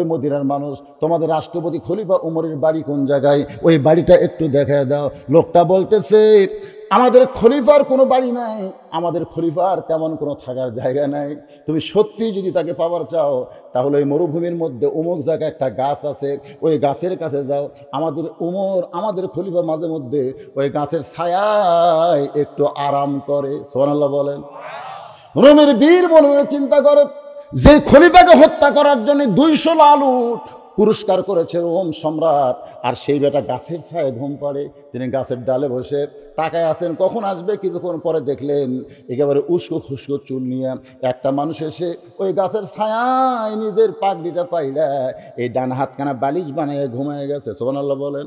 ওই মদিনার মানুষ তোমাদের রাষ্ট্রপতি খলিফা উমরের বাড়ি কোন জায়গায় ওই বাড়িটা একটু দেখা দাও লোকটা বলতেছে আমাদের খলিফার কোনো বাড়ি নাই আমাদের খলিফার তেমন কোনো থাকার জায়গা নাই তুমি সত্যি যদি তাকে পাওয়ার চাও তাহলে ওই মরুভূমির মধ্যে অমুক জায়গায় একটা গাছ আছে ওই গাছের কাছে যাও আমাদের উমর আমাদের খলিফা মাঝে মধ্যে ওই গাছের ছায়ায় একটু আরাম করে সোনাল্লাহ বলেন রোমের বীর বলে চিন্তা করে যে খলিফাকে হত্যা করার জন্য দুইশো লালুট পুরস্কার করেছে ওম সম্রাট আর সেই বেটা গাছের ছায় ঘুম পাড়ে তিনি গাছের ডালে বসে তাকায় আছেন কখন আসবে কিছুক্ষণ পরে দেখলেন একেবারে উস্কো খুস্কো চুল নিয়ে একটা মানুষ এসে ওই গাছের ছায় নিজের পাগড়িটা পাইলা এই ডান হাতখানা বালিশ বানিয়ে ঘুমায় গেছে সোমান আল্লাহ বলেন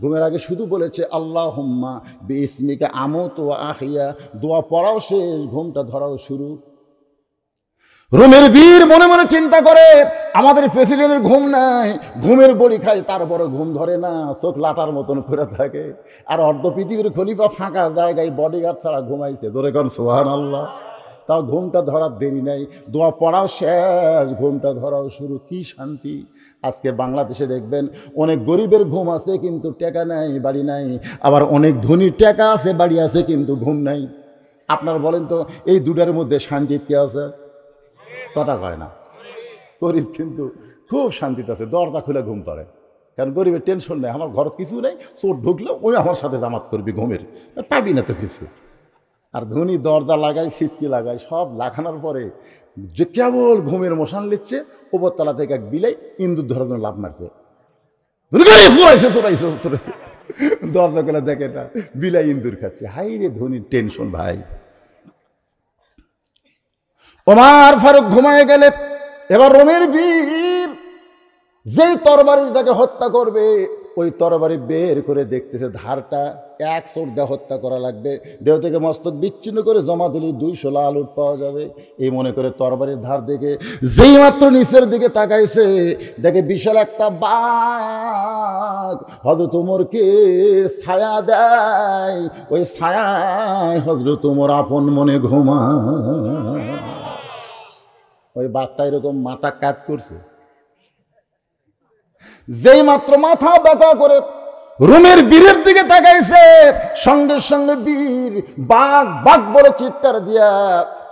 ঘুমের আগে শুধু বলেছে আল্লাহ হোম্মা বিসমিকা আমত ও আহিয়া দোয়া পড়াও শেষ ঘুমটা ধরাও শুরু রুমের বীর মনে মনে চিন্তা করে আমাদের প্রেসিডেন্টের ঘুম নাই ঘুমের বড়ি খায় তারপরে ঘুম ধরে না চোখ লাটার মতন করে থাকে আর অর্ধ পৃথিবীর খলিফা ফাঁকা জায়গায় বডিগার্ড ছাড়া ঘুমাইছে ধরে কর সোহান আল্লাহ তাও ঘুমটা ধরার দেরি নাই দোয়া পড়াও শেষ ঘুমটা ধরাও শুরু কি শান্তি আজকে বাংলাদেশে দেখবেন অনেক গরিবের ঘুম আছে কিন্তু টেকা নাই বাড়ি নাই আবার অনেক ধনীর টেকা আছে বাড়ি আছে কিন্তু ঘুম নাই আপনার বলেন তো এই দুটার মধ্যে শান্তি কি আছে কথা কয় না গরিব কিন্তু খুব শান্তিতে আছে দরজা খুলে ঘুম পড়ে কারণ গরিবের টেনশন নেই আমার ঘর কিছু নেই চোর ঢুকলে ওই আমার সাথে জামাত করবি ঘুমের পাবি না তো কিছু আর ধনী দরজা লাগায় সিটকি লাগায় সব লাগানোর পরে যে কেবল ঘুমের মশান লিখছে ওপরতলা থেকে এক বিলাই ইন্দুর ধরার জন্য লাভ মারছে চোরাইছে দরজা করে দেখে এটা বিলাই ইন্দুর খাচ্ছে হাই রে ধনির টেনশন ভাই ওমার ফারুক ঘুমায় গেলে এবার রোমের বীর যেই তরবারি তাকে হত্যা করবে ওই তরবারি বের করে দেখতেছে ধারটা এক সোর দেহ হত্যা করা লাগবে দেহ থেকে মস্তক বিচ্ছিন্ন করে জমা দিলে দুইশো লাল আলুট পাওয়া যাবে এই মনে করে তরবারির ধার দিকে যেই মাত্র নিচের দিকে তাকাইছে দেখে বিশাল একটা বাঘ হজরত উমরকে ছায়া দেয় ওই ছায়া হজরত উমর আপন মনে ঘুমা ওই বাঘটা এরকম মাথা কাজ করছে যেই মাত্র মাথা ব্যথা করে রুমের বীরের দিকে তাকাইছে সঙ্গে সঙ্গে বীর বাঘ বাঘ বড় চিৎকার দিয়া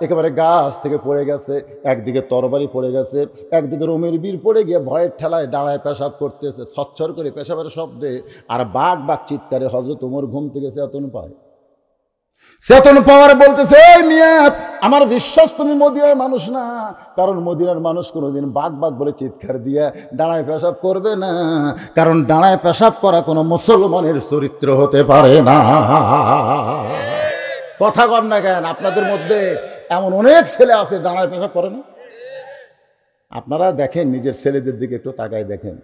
একেবারে গাছ থেকে পড়ে গেছে একদিকে তরবারি পড়ে গেছে একদিকে রোমের বীর পড়ে গিয়ে ভয়ের ঠেলায় দাঁড়ায় পেশাব করতেছে সচ্ছর করে পেশাবের শব্দে আর বাঘ বাঘ চিৎকারে হজরত ওমর ঘুম থেকে সে অতন পায় চেতন পাওয়ার বলতেছে এই মিয়া আমার বিশ্বাস তুমি মদিনার মানুষ না কারণ মদিনার মানুষ কোনোদিন বাঘ বাঘ বলে চিৎকার দিয়ে ডাঁড়ায় পেশাব করবে না কারণ ডাঁড়ায় পেশাব করা কোনো মুসলমানের চরিত্র হতে পারে না কথা কর না কেন আপনাদের মধ্যে এমন অনেক ছেলে আছে ডাঁড়ায় পেশাব করে না আপনারা দেখেন নিজের ছেলেদের দিকে একটু তাকায় দেখেন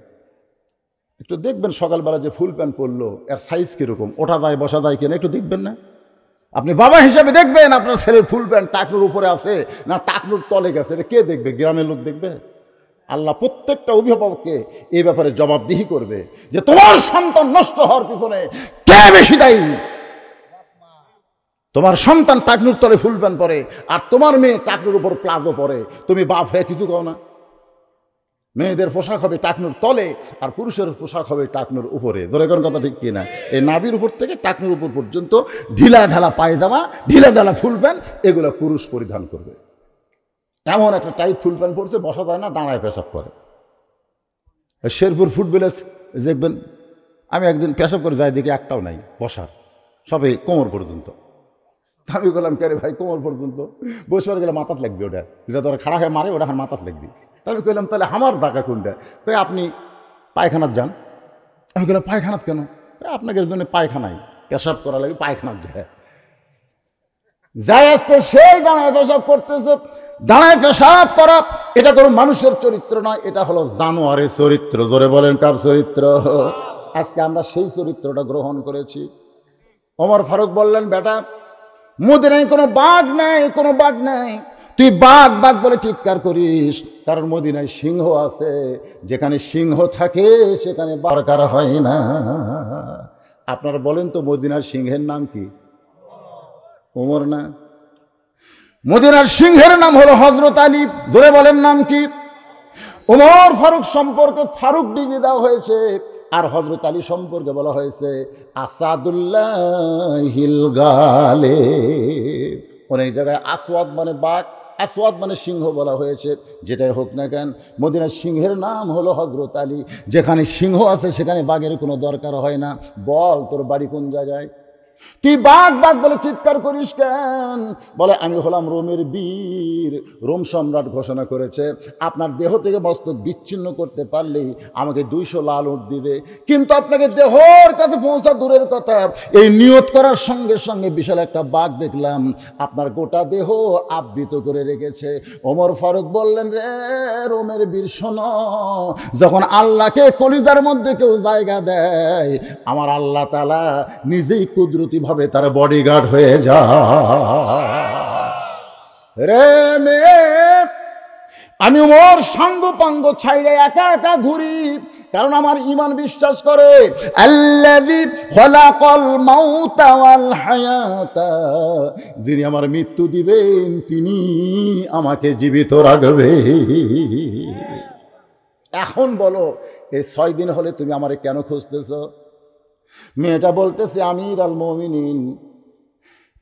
একটু দেখবেন সকালবেলা যে ফুল প্যান্ট পরলো এর সাইজ কীরকম ওঠা যায় বসা যায় কিনা একটু দেখবেন না আপনি বাবা হিসাবে দেখবেন আপনার ছেলের ফুল প্যান্ট টাকনুর উপরে আছে না টাকনুর তলে গেছে এটা কে দেখবে গ্রামের লোক দেখবে আল্লাহ প্রত্যেকটা অভিভাবককে এই ব্যাপারে জবাবদিহি করবে যে তোমার সন্তান নষ্ট হওয়ার পিছনে কে বেশি দায়ী তোমার সন্তান টাকনুর তলে ফুল প্যান্ট পরে আর তোমার মেয়ে টাকনুর উপর প্লাজো পরে তুমি বাপ হয়ে কিছু কও না মেয়েদের পোশাক হবে টাকনুর তলে আর পুরুষের পোশাক হবে টাকনুর উপরে দোরেকর কথা ঠিক কিনা এই নাবির উপর থেকে টাকনুর উপর পর্যন্ত ঢিলা ঢালা পায়জামা ঢিলা ঢালা ফুল প্যান্ট এগুলো পুরুষ পরিধান করবে এমন একটা টাইট ফুল প্যান্ট পরছে বসা যায় না ডাঙায় পেশাব করে শেরপুর ফুড ভিলেজ দেখবেন আমি একদিন পেশাব করে যাই দেখি একটাও নাই বসার সবে কোমর পর্যন্ত আমি বললাম কে ভাই কোমর পর্যন্ত বসবার গেলে মাথার লাগবে ওটা যেটা তোরা খাড়া হয়ে মারে ওটা মাথার লাগবে আমি কইলাম তাহলে আমার ডাকা কোনটা কই আপনি পায়খানার যান আমি কইলাম পায়খানাত কেন আপনাকে জন্য পায়খানায় পেশাব করা লাগে পায়খানার যায় যাই আসতে সেই দাঁড়ায় পেশাব করতেছে দাঁড়ায় পেশাব করা এটা কোনো মানুষের চরিত্র নয় এটা হলো জানোয়ারের চরিত্র জোরে বলেন কার চরিত্র আজকে আমরা সেই চরিত্রটা গ্রহণ করেছি অমর ফারুক বললেন বেটা মদিনায় কোনো বাঘ নাই কোনো বাঘ নাই তুই বাঘ বাঘ বলে চিৎকার করিস কারণ মদিনায় সিংহ আছে যেখানে সিংহ থাকে সেখানে বারকার হয় না আপনারা বলেন তো মদিনার সিংহের নাম কি ওমর না মদিনার সিংহের নাম হলো হজরত আলী ধরে বলেন নাম কি ওমর ফারুক সম্পর্কে ফারুক ডিগ্রি দেওয়া হয়েছে আর হজরত আলী সম্পর্কে বলা হয়েছে আসাদুল্লাহ গালে অনেক জায়গায় আসওয়াদ মানে বাঘ আসওয়াদ মানে সিংহ বলা হয়েছে যেটাই হোক না কেন মদিনার সিংহের নাম হলো হজরত আলী যেখানে সিংহ আছে সেখানে বাঘের কোনো দরকার হয় না বল তোর বাড়ি কোন জায়গায় তুই বাঘ বাঘ বলে চিৎকার করিস কেন বলে আমি হলাম রোমের বীর রোম সম্রাট ঘোষণা করেছে আপনার দেহ থেকে মস্তক বিচ্ছিন্ন করতে পারলেই আমাকে দুইশো লাল উঠ দিবে কিন্তু আপনাকে দেহর কাছে পৌঁছা দূরের কথা এই নিয়ত করার সঙ্গে সঙ্গে বিশাল একটা বাঘ দেখলাম আপনার গোটা দেহ আবৃত করে রেখেছে ওমর ফারুক বললেন রে রোমের বীর শোন যখন আল্লাহকে কলিজার মধ্যে কেউ জায়গা দেয় আমার আল্লাহ তালা নিজেই কুদরত প্রতিভাবে তার বডিগার্ড হয়ে যা রে মে আমি ওর সঙ্গ পাঙ্গ ছাইড়ে একা একা ঘুরি কারণ আমার ইমান বিশ্বাস করে যিনি আমার মৃত্যু দিবেন তিনি আমাকে জীবিত রাখবে এখন বলো এই ছয় দিন হলে তুমি আমারে কেন খুঁজতেছ মেয়েটা বলতেছে আমির আল মমিনিন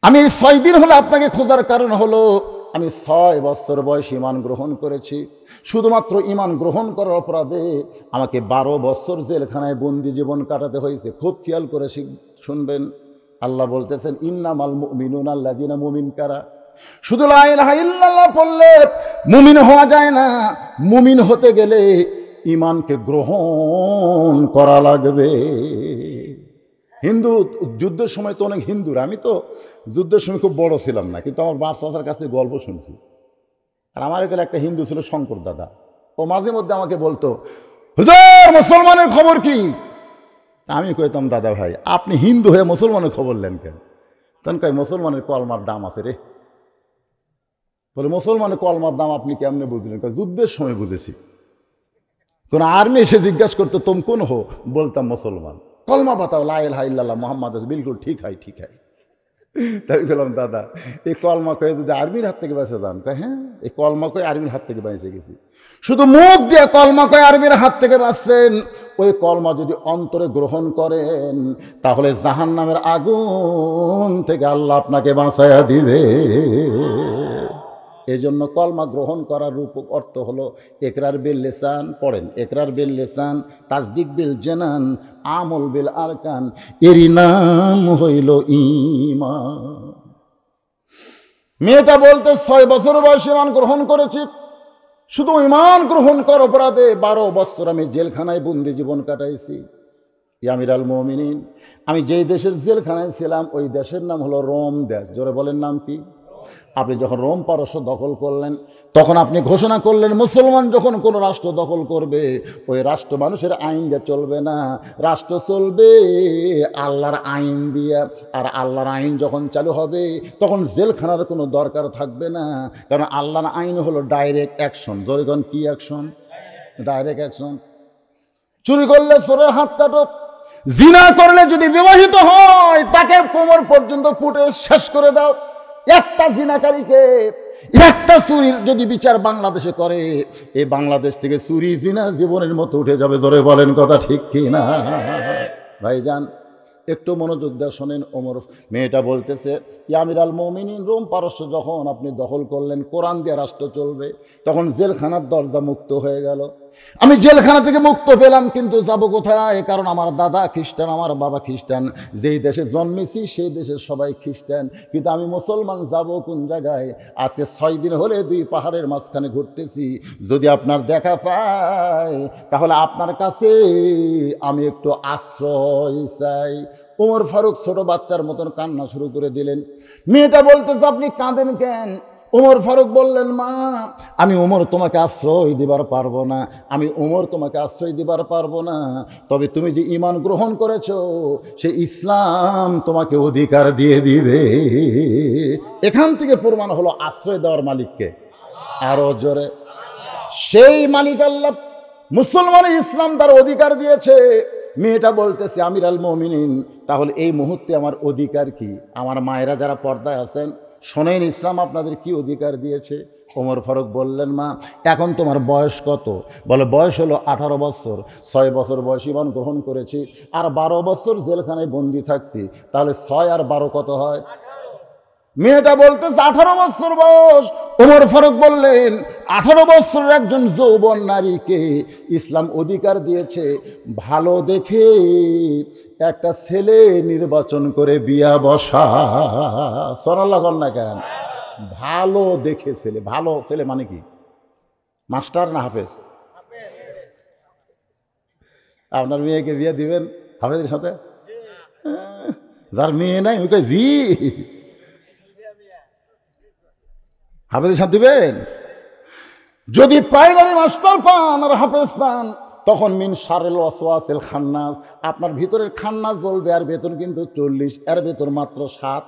আমি ছয় দিন হলো আপনাকে খোঁজার কারণ হলো আমি ছয় বছর বয়সে ইমান গ্রহণ করেছি শুধুমাত্র ইমান গ্রহণ করার অপরাধে আমাকে বারো বছর জেলখানায় বন্দি জীবন কাটাতে হয়েছে খুব খেয়াল করে শুনবেন আল্লাহ বলতেছেন আল মিনুন আল্লাহ জিনা মুমিন কারা শুধু পড়লে মুমিন হওয়া যায় না মুমিন হতে গেলে ইমানকে গ্রহণ করা লাগবে হিন্দু যুদ্ধের সময় তো অনেক হিন্দুর আমি তো যুদ্ধের সময় খুব বড় ছিলাম না কিন্তু আমার বাপ চাচার কাছ থেকে গল্প শুনছি আর আমার এখানে একটা হিন্দু ছিল শঙ্কর দাদা ও মাঝে মধ্যে আমাকে বলতো হুজুর মুসলমানের খবর কি আমি কইতাম দাদা ভাই আপনি হিন্দু হয়ে মুসলমানের খবর নেন কেন তখন কয় মুসলমানের কলমার দাম আছে রে বলে মুসলমানের কলমার দাম আপনি কেমনে বুঝলেন যুদ্ধের সময় বুঝেছি কোন আর্মি এসে জিজ্ঞাসা করতো তোম কোন হো বলতাম মুসলমান কলমা পাতাও লাইল হাইল্লাহ মোহাম্মদ বিলকুল ঠিক হয় ঠিক হয় তাই বললাম দাদা এই কলমা কয়ে যদি আর্মির হাত থেকে বেঁচে যান তাই হ্যাঁ এই কলমা কয়ে আর্মির হাত থেকে বেঁচে গেছি শুধু মুখ দিয়ে কলমা কয়ে আর্মির হাত থেকে বাঁচছেন ওই কলমা যদি অন্তরে গ্রহণ করেন তাহলে জাহান নামের আগুন থেকে আল্লাহ আপনাকে বাঁচাইয়া দিবে এজন্য কলমা গ্রহণ করার রূপ অর্থ হলো একরার বিল লেসান পড়েন একরার বিল লেসান তাজদিক বিল জেনান আমল বিল আরকান এরই নাম হইল ইমা মেয়েটা বলতে ছয় বছর বয়সে মান গ্রহণ করেছি শুধু ইমান গ্রহণ কর অপরাধে বারো বছর আমি জেলখানায় বন্দি জীবন কাটাইছি ইয়ামির আল মোমিনিন আমি যেই দেশের জেলখানায় ছিলাম ওই দেশের নাম হলো রোম দেশ জোরে বলেন নাম কি আপনি যখন রোম পারস্য দখল করলেন তখন আপনি ঘোষণা করলেন মুসলমান যখন কোনো রাষ্ট্র দখল করবে ওই রাষ্ট্র মানুষের আইন যা চলবে না রাষ্ট্র চলবে আল্লাহর আইন দিয়ে আর আল্লাহর আইন যখন চালু হবে তখন জেলখানার কোনো দরকার থাকবে না কারণ আল্লাহর আইন হলো ডাইরেক্ট অ্যাকশন জরিগণ কি অ্যাকশন ডাইরেক্ট অ্যাকশন চুরি করলে চোরের হাত কাটো জিনা করলে যদি বিবাহিত হয় তাকে কোমর পর্যন্ত ফুটে শেষ করে দাও একটা জিনাকারীকে একটা চুরির যদি বিচার বাংলাদেশে করে এই বাংলাদেশ থেকে চুরি জিনা জীবনের মতো উঠে যাবে ধরে বলেন কথা ঠিক কি না ভাইজান একটু মনোযোগ দেওয়া শোনেন ওমর মেয়েটা বলতেছে ইয়ামির আল মমিন রোম পারস্য যখন আপনি দখল করলেন কোরআন দিয়ে রাষ্ট্র চলবে তখন জেলখানার দরজা মুক্ত হয়ে গেল আমি জেলখানা থেকে মুক্ত পেলাম কিন্তু যাব কোথায় কারণ আমার দাদা খ্রিস্টান আমার বাবা খ্রিস্টান যেই দেশে জন্মেছি সেই দেশের সবাই খ্রিস্টান কিন্তু আমি মুসলমান যাব কোন জায়গায় আজকে ছয় দিন হলে দুই পাহাড়ের মাঝখানে ঘুরতেছি যদি আপনার দেখা পায় তাহলে আপনার কাছে আমি একটু আশ্রয় চাই উমর ফারুক ছোট বাচ্চার মতন কান্না শুরু করে দিলেন মেয়েটা বলতেছে আপনি কাঁদেন কেন উমর ফারুক বললেন মা আমি উমর তোমাকে আশ্রয় দিবার পারবো না আমি উমর তোমাকে আশ্রয় দিবার পারবো না তবে তুমি যে ইমান গ্রহণ করেছ সে ইসলাম তোমাকে অধিকার দিয়ে দিবে এখান থেকে প্রমাণ হলো আশ্রয় দেওয়ার মালিককে আরও জোরে সেই মালিক আল্লাহ মুসলমানের ইসলাম তার অধিকার দিয়েছে মেয়েটা বলতেছে আমির আল মমিনিন তাহলে এই মুহূর্তে আমার অধিকার কি আমার মায়েরা যারা পর্দায় আছেন শোনেন ইসলাম আপনাদের কি অধিকার দিয়েছে ওমর ফারুক বললেন মা এখন তোমার বয়স কত বলে বয়স হলো আঠারো বছর ছয় বছর বয়স ইমান গ্রহণ করেছি আর বারো বছর জেলখানায় বন্দি থাকছি তাহলে ছয় আর বারো কত হয় মেয়েটা বলতেছে আঠারো বছর বয়স ওমর ফারুক বললেন আঠারো বছরের একজন যৌবন নারীকে ইসলাম অধিকার দিয়েছে ভালো দেখে একটা ছেলে নির্বাচন করে বিয়া বসা সরাল্লা কর না কেন ভালো দেখে ছেলে ভালো ছেলে মানে কি মাস্টার না হাফেজ আপনার মেয়েকে বিয়ে দিবেন হাফেজের সাথে যার মেয়ে নাই ওকে জি হাফেজের সাথে দিবেন যদি প্রাইমারি মাস্টার পান আর হাফেজ পান তখন মিন সারেল ওয়াসওয়াসেল খান্নাস আপনার ভিতরের খান্নাস বলবে আর বেতন কিন্তু চল্লিশ এর বেতন মাত্র সাত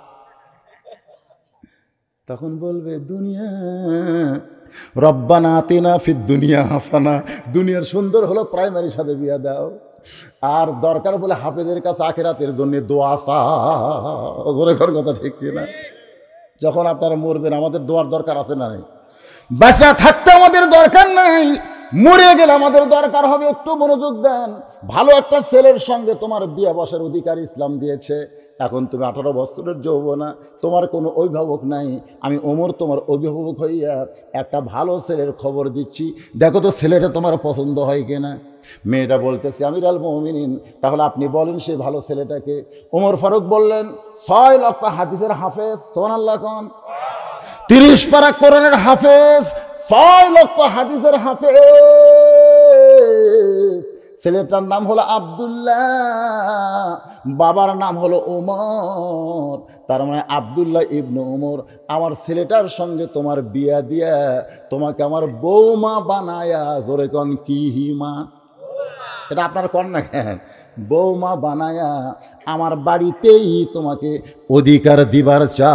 তখন বলবে দুনিয়া রব্বানা আতিনা ফির দুনিয়া হাসানা দুনিয়ার সুন্দর হলো প্রাইমারি সাথে বিয়া দাও আর দরকার বলে হাফেজের কাছে আখেরাতের জন্য দোয়া সাহা কথা ঠিক না যখন আপনারা মরবেন আমাদের দোয়ার দরকার আছে না নেই বাঁচা থাকতে আমাদের দরকার নাই মরে গেলে আমাদের দরকার হবে একটু মনোযোগ দেন ভালো একটা ছেলের সঙ্গে তোমার বিয়ে বসার অধিকার ইসলাম দিয়েছে এখন তুমি আঠারো বছরের যৌবনা তোমার কোনো অভিভাবক নাই আমি ওমর তোমার অভিভাবক হইয়া একটা ভালো ছেলের খবর দিচ্ছি দেখো তো ছেলেটা তোমার পছন্দ হয় কিনা মেয়েটা বলতেছে আমির আল মমিনিন তাহলে আপনি বলেন সেই ভালো ছেলেটাকে ওমর ফারুক বললেন ছয় লক্ষ হাদিসের হাফেজ সোনাল্লা কন তিরিশ পারা কোরআনের হাফেজ ছয় লক্ষ হাদিসের হাফেজ ছেলেটার নাম হলো আবদুল্লাহ বাবার নাম হলো ওমর তার মানে আবদুল্লাহ ইবনু ওমর আমার ছেলেটার সঙ্গে তোমার বিয়া দিয়া তোমাকে আমার বৌমা বানায়া জোরে কন কি হিমা এটা আপনার কন না কেন বৌমা বানায়া আমার বাড়িতেই তোমাকে অধিকার দিবার চা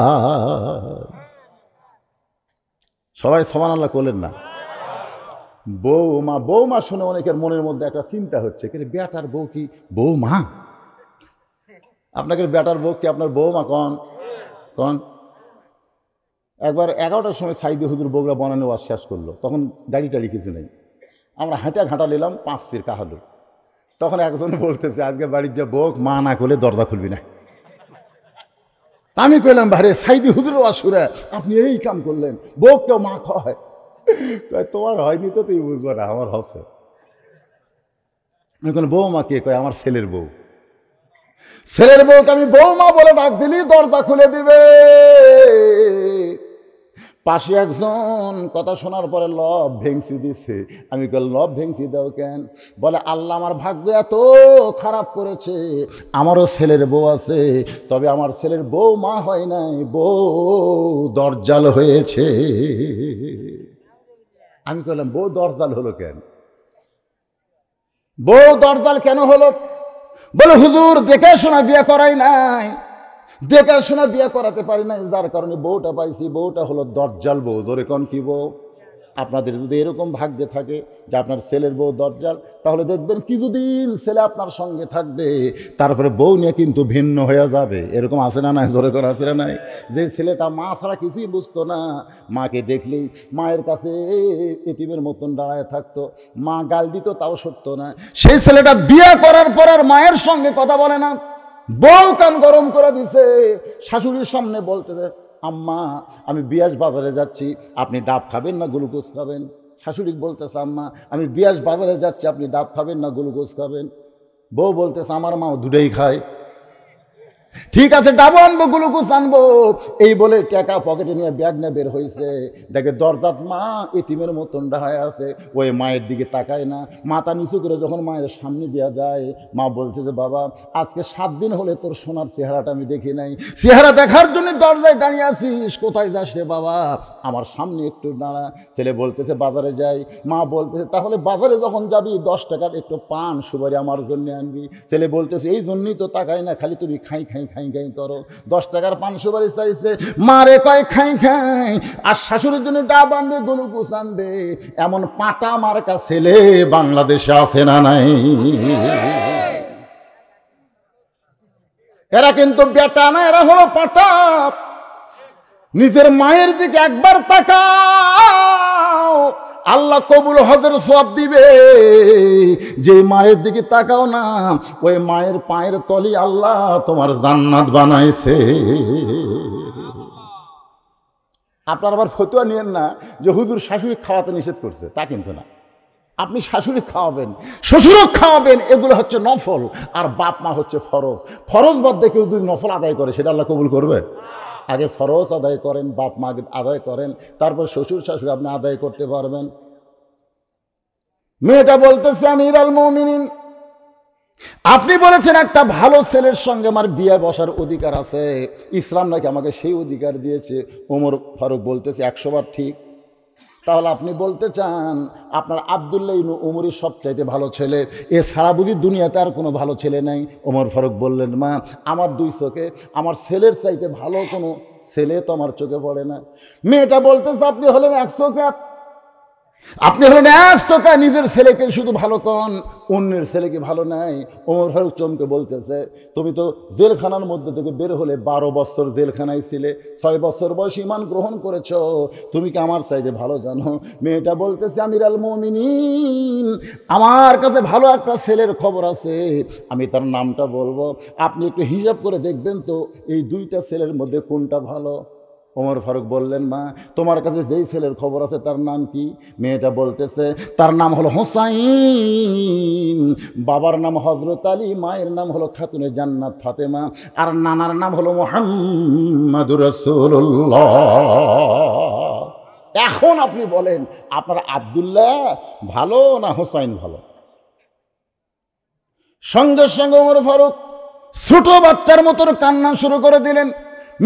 সবাই সমান আল্লাহ করলেন না বউ মা শুনে অনেকের মনের মধ্যে একটা চিন্তা হচ্ছে কিন্তু বেটার বউ কি মা আপনাকে বেটার বউ কি আপনার মা কন কন একবার এগারোটার সময় সাইদি হুদুর বগুড়া বনানো ওয়াজ শেষ করলো তখন গাড়ি টাড়ি কিছু নেই আমরা হাঁটা ঘাঁটা নিলাম পাঁচ ফির কাহালো তখন একজন বলতেছে আজকে বাড়ির যে বউক মা না করলে দরজা খুলবি না আমি কইলাম ভারে সাইদি হুদুর আসুরে আপনি এই কাম করলেন বউ কেউ মা হয় তোমার হয়নি তো তুই বুঝবো না আমার হসে এখন বৌমা কে কয় আমার ছেলের বউ ছেলের বউকে আমি বৌমা বলে ডাক দিলি দরজা খুলে দিবে পাশে একজন কথা শোনার পরে লব ভেংসি দিছে আমি কল লব ভেংসি দাও কেন বলে আল্লাহ আমার ভাগ্য এত খারাপ করেছে আমারও ছেলের বউ আছে তবে আমার ছেলের বউ মা হয় নাই বউ দরজাল হয়েছে আমি কলাম বউ দরজাল হলো কেন বউ দরজাল কেন হলো বলে হুজুর দেখে শোনা বিয়ে করাই নাই দেখা শোনা বিয়ে করাতে পারি না যার কারণে বউটা পাইছি বউটা হলো দরজাল বউ ধরে কন কি বউ আপনাদের যদি এরকম ভাগ্যে থাকে যে আপনার ছেলের বউ দরজাল তাহলে দেখবেন কিছুদিন ছেলে আপনার সঙ্গে থাকবে তারপরে বউ নিয়ে কিন্তু ভিন্ন হয়ে যাবে এরকম আছে না নাই জোরে করে আছে না নাই যে ছেলেটা মা ছাড়া কিছুই বুঝতো না মাকে দেখলেই মায়ের কাছে এতিমের মতন দাঁড়ায় থাকতো মা গাল দিত তাও সত্য না সেই ছেলেটা বিয়ে করার পর আর মায়ের সঙ্গে কথা বলে না বউ কান গরম করে দিছে শাশুড়ির সামনে বলতে আম্মা আমি বিয়াস বাজারে যাচ্ছি আপনি ডাব খাবেন না গ্লুকোজ খাবেন শাশুড়ি বলতেছে আম্মা আমি বিয়াস বাজারে যাচ্ছি আপনি ডাব খাবেন না গ্লুকোজ খাবেন বউ বলতেছে আমার মাও দুটাই খায় ঠিক আছে ডাবো আনবো গ্লুকোজ আনবো এই বলে টাকা পকেটে নিয়ে ব্যাগ নিয়ে বের হয়েছে দেখে দরজাত মা এতিমের মতন ডাহায় আছে ওই মায়ের দিকে তাকায় না মাথা নিচু করে যখন মায়ের সামনে দেওয়া যায় মা বলছে যে বাবা আজকে সাত দিন হলে তোর সোনার চেহারাটা আমি দেখি নাই চেহারা দেখার জন্য দরজায় দাঁড়িয়ে আসিস কোথায় যাস রে বাবা আমার সামনে একটু দাঁড়া ছেলে বলতেছে বাজারে যাই মা বলতেছে তাহলে বাজারে যখন যাবি দশ টাকার একটু পান সুবারি আমার জন্য আনবি ছেলে বলতেছে এই জন্যই তো তাকায় না খালি তুমি খাই খাই খাই খাই করো দশ টাকার পান সুপারি চাইছে মারে কয় খাই খাই আর শাশুড়ির জন্য ডাব আনবে আনবে এমন পাটা মার্কা ছেলে বাংলাদেশে আছে না নাই এরা কিন্তু বেটা না এরা হলো পাটা নিজের মায়ের দিকে একবার তাকাও আল্লাহ কবুল হজের সব দিবে যে মায়ের দিকে তাকাও না ওই মায়ের পায়ের তলি আল্লাহ তোমার জান্নাত বানাইছে আপনার আবার ফতুয়া নিয়েন না যে হুজুর শাশুড়ি খাওয়াতে নিষেধ করছে তা কিন্তু না আপনি শাশুড়ি খাওয়াবেন শ্বশুরও খাওয়াবেন এগুলো হচ্ছে নফল আর বাপ মা হচ্ছে ফরজ ফরজ বাদ দেখে যদি নফল আদায় করে সেটা আল্লাহ কবুল করবে আগে ফরজ আদায় করেন বাপ মা আদায় করেন তারপর শ্বশুর শাশুড়ি আপনি আদায় করতে পারবেন মেয়েটা বলতেছে আমি ইরাল মমিনিন আপনি বলেছেন একটা ভালো ছেলের সঙ্গে আমার বিয়ে বসার অধিকার আছে ইসলাম নাকি আমাকে সেই অধিকার দিয়েছে ওমর ফারুক বলতেছে একশোবার ঠিক তাহলে আপনি বলতে চান আপনার আবদুল্লা ইনু উমরের সবচাইতে ভালো ছেলে এ সারা বুঝি দুনিয়াতে আর কোনো ভালো ছেলে নাই ওমর ফারুক বললেন মা আমার দুই চোখে আমার ছেলের চাইতে ভালো কোনো ছেলে তো আমার চোখে পড়ে না মেয়েটা বলতেছে আপনি হলেন একশো চোখে আপনি হলেন একশোটা নিজের ছেলেকে শুধু ভালো কন অন্যের ছেলেকে ভালো নাই ওমর ফারুক চমকে বলতেছে তুমি তো জেলখানার মধ্যে থেকে বের হলে বারো বছর জেলখানায় ছিলে ছয় বছর বয়স ইমান গ্রহণ করেছ তুমি কি আমার চাইতে ভালো জানো মেয়েটা বলতেছে আমির আল মমিনিন আমার কাছে ভালো একটা ছেলের খবর আছে আমি তার নামটা বলবো আপনি একটু হিসাব করে দেখবেন তো এই দুইটা ছেলের মধ্যে কোনটা ভালো ওমর ফারুক বললেন মা তোমার কাছে যেই ছেলের খবর আছে তার নাম কি মেয়েটা বলতেছে তার নাম হলো হোসাইন বাবার নাম হজরত আলী মায়ের নাম হলো খাতুনে জান্নাত ফাতেমা আর নানার নাম হলো মোহাম্মদুর এখন আপনি বলেন আপনার আবদুল্লাহ ভালো না হোসাইন ভালো সঙ্গে সঙ্গে ওমর ফারুক ছোট বাচ্চার মতন কান্না শুরু করে দিলেন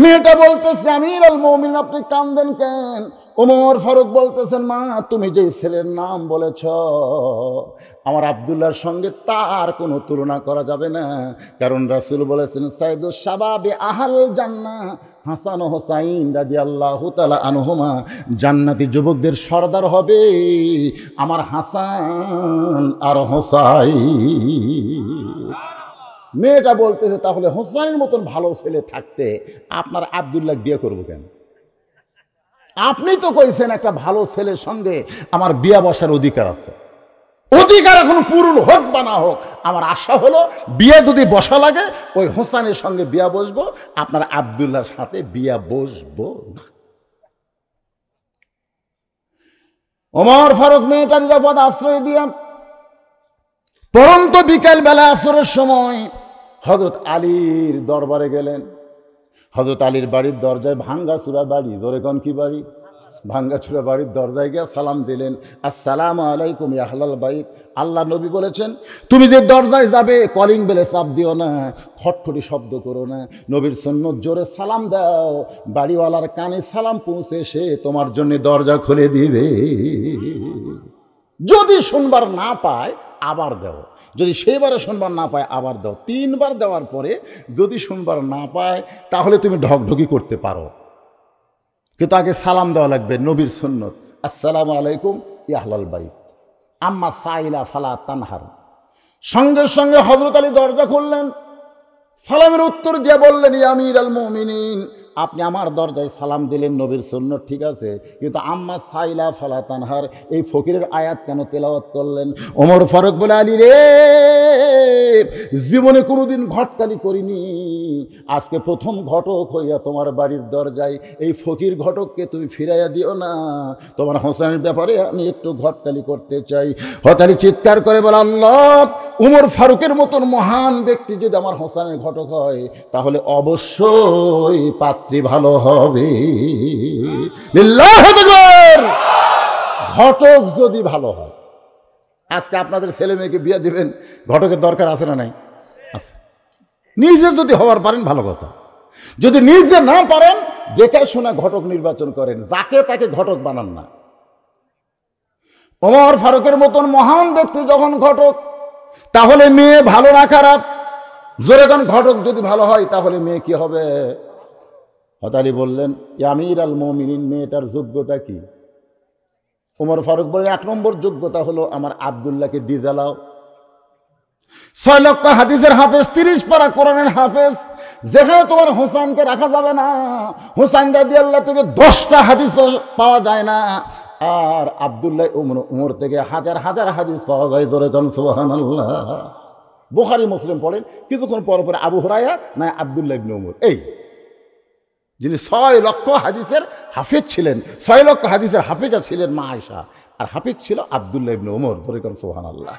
মেয়েটা বলতেছে আমির আল মমিন আপনি কান্দেন কেন ওমর ফারুক বলতেছেন মা তুমি যে ছেলের নাম বলেছ আমার আবদুল্লার সঙ্গে তার কোনো তুলনা করা যাবে না কারণ রাসুল বলেছেন সাইদুস আহাল জান্না হাসান হোসাইন রাজি আল্লাহ তালা আনহমা জান্নাতি যুবকদের সর্দার হবে আমার হাসান আর হোসাই মেয়েটা বলতেছে তাহলে হোসানের মতন ভালো ছেলে থাকতে আপনার আবদুল্লাহ বিয়ে করবো কেন আপনি তো কইছেন একটা ভালো ছেলের সঙ্গে আমার বিয়া বসার অধিকার আছে অধিকার এখন পূরণ হোক বা না হোক আমার আশা হলো বিয়ে যদি বসা লাগে ওই হোসানের সঙ্গে বিয়া বসবো আপনার আবদুল্লার সাথে বিয়া বসবো না ফারুক মেয়েটা নিরাপদ আশ্রয় দিয়ে পরন্ত বিকাল বেলা আসরের সময় হজরত আলীর দরবারে গেলেন হজরত আলীর বাড়ির দরজায় চূড়া বাড়ি জোরে কি বাড়ি ভাঙ্গাচুরা বাড়ির দরজায় গিয়ে সালাম দিলেন আসসালাম আলাইকুম ইয়াহলাল বাইক আল্লাহ নবী বলেছেন তুমি যে দরজায় যাবে কলিং বেলে চাপ দিও না খটখটি শব্দ করো না নবীর সন্ন্যত জোরে সালাম দাও বাড়িওয়ালার কানে সালাম পৌঁছে সে তোমার জন্য দরজা খুলে দিবে যদি শুনবার না পায় আবার দাও যদি সেইবারে শুনবার না পায় আবার দাও তিনবার দেওয়ার পরে যদি শুনবার না পায় তাহলে তুমি ঢকঢকি করতে পারো কিন্তু আগে সালাম দেওয়া লাগবে নবীর সুন্নত আসসালামু আলাইকুম ইয়াহলাল বাইক আম্মা সাইলা ফালা তানহার সঙ্গে সঙ্গে হজরত আলী দরজা খুললেন সালামের উত্তর দিয়ে বললেন ইয়ামির আল মোমিনিন আপনি আমার দরজায় সালাম দিলেন নবীর সুন্ন ঠিক আছে কিন্তু আম্মা সাইলা ফালাতানহার এই ফকিরের আয়াত কেন তেলাওয়াত করলেন ওমর ফারুক বলে আলী রে জীবনে কোনোদিন ঘটকালি করিনি আজকে প্রথম ঘটক হইয়া তোমার বাড়ির দরজায় এই ফকির ঘটককে তুমি ফিরাইয়া দিও না তোমার হোসেনের ব্যাপারে আমি একটু ঘটকালি করতে চাই হতালি চিৎকার করে বলে আল্লাহ উমর ফারুকের মতন মহান ব্যক্তি যদি আমার হোসেনের ঘটক হয় তাহলে অবশ্যই পাত্র ভালো হবে ঘটক যদি ভালো হয় আজকে আপনাদের ছেলে মেয়েকে বিয়ে দেবেন ঘটকের দরকার আছে না নাই আছে নিজে যদি হওয়ার পারেন ভালো কথা যদি নিজে না পারেন দেখে শোনা ঘটক নির্বাচন করেন যাকে তাকে ঘটক বানান না অমর ফারুকের মতন মহান ব্যক্তি যখন ঘটক তাহলে মেয়ে ভালো না খারাপ জোরে ঘটক যদি ভালো হয় তাহলে মেয়ে কি হবে হতালি বললেন আমির আল মমিনিন মেয়েটার যোগ্যতা কি উমর ফারুক বললেন এক নম্বর যোগ্যতা হলো আমার আবদুল্লাহকে দিয়ে জ্বালাও ছয় লক্ষ হাদিসের হাফেজ তিরিশ পারা কোরআনের হাফেজ যেখানে তোমার হোসাইনকে রাখা যাবে না হোসাইন রাদি আল্লাহ থেকে দশটা হাদিস পাওয়া যায় না আর আবদুল্লাহ উমর উমর থেকে হাজার হাজার হাদিস পাওয়া যায় ধরে কান সোহান বোখারি মুসলিম পড়েন কিছুক্ষণ পর পরে আবু হরাইয়া না আবদুল্লাহ উমর এই যিনি ছয় লক্ষ হাদিসের হাফিজ ছিলেন ছয় লক্ষ হাদিসের হাফিজা ছিলেন মা আয়সা আর হাফিজ ছিল আবদুল্লাহ ইবনে ওমর ধরেকান সোহান আল্লাহ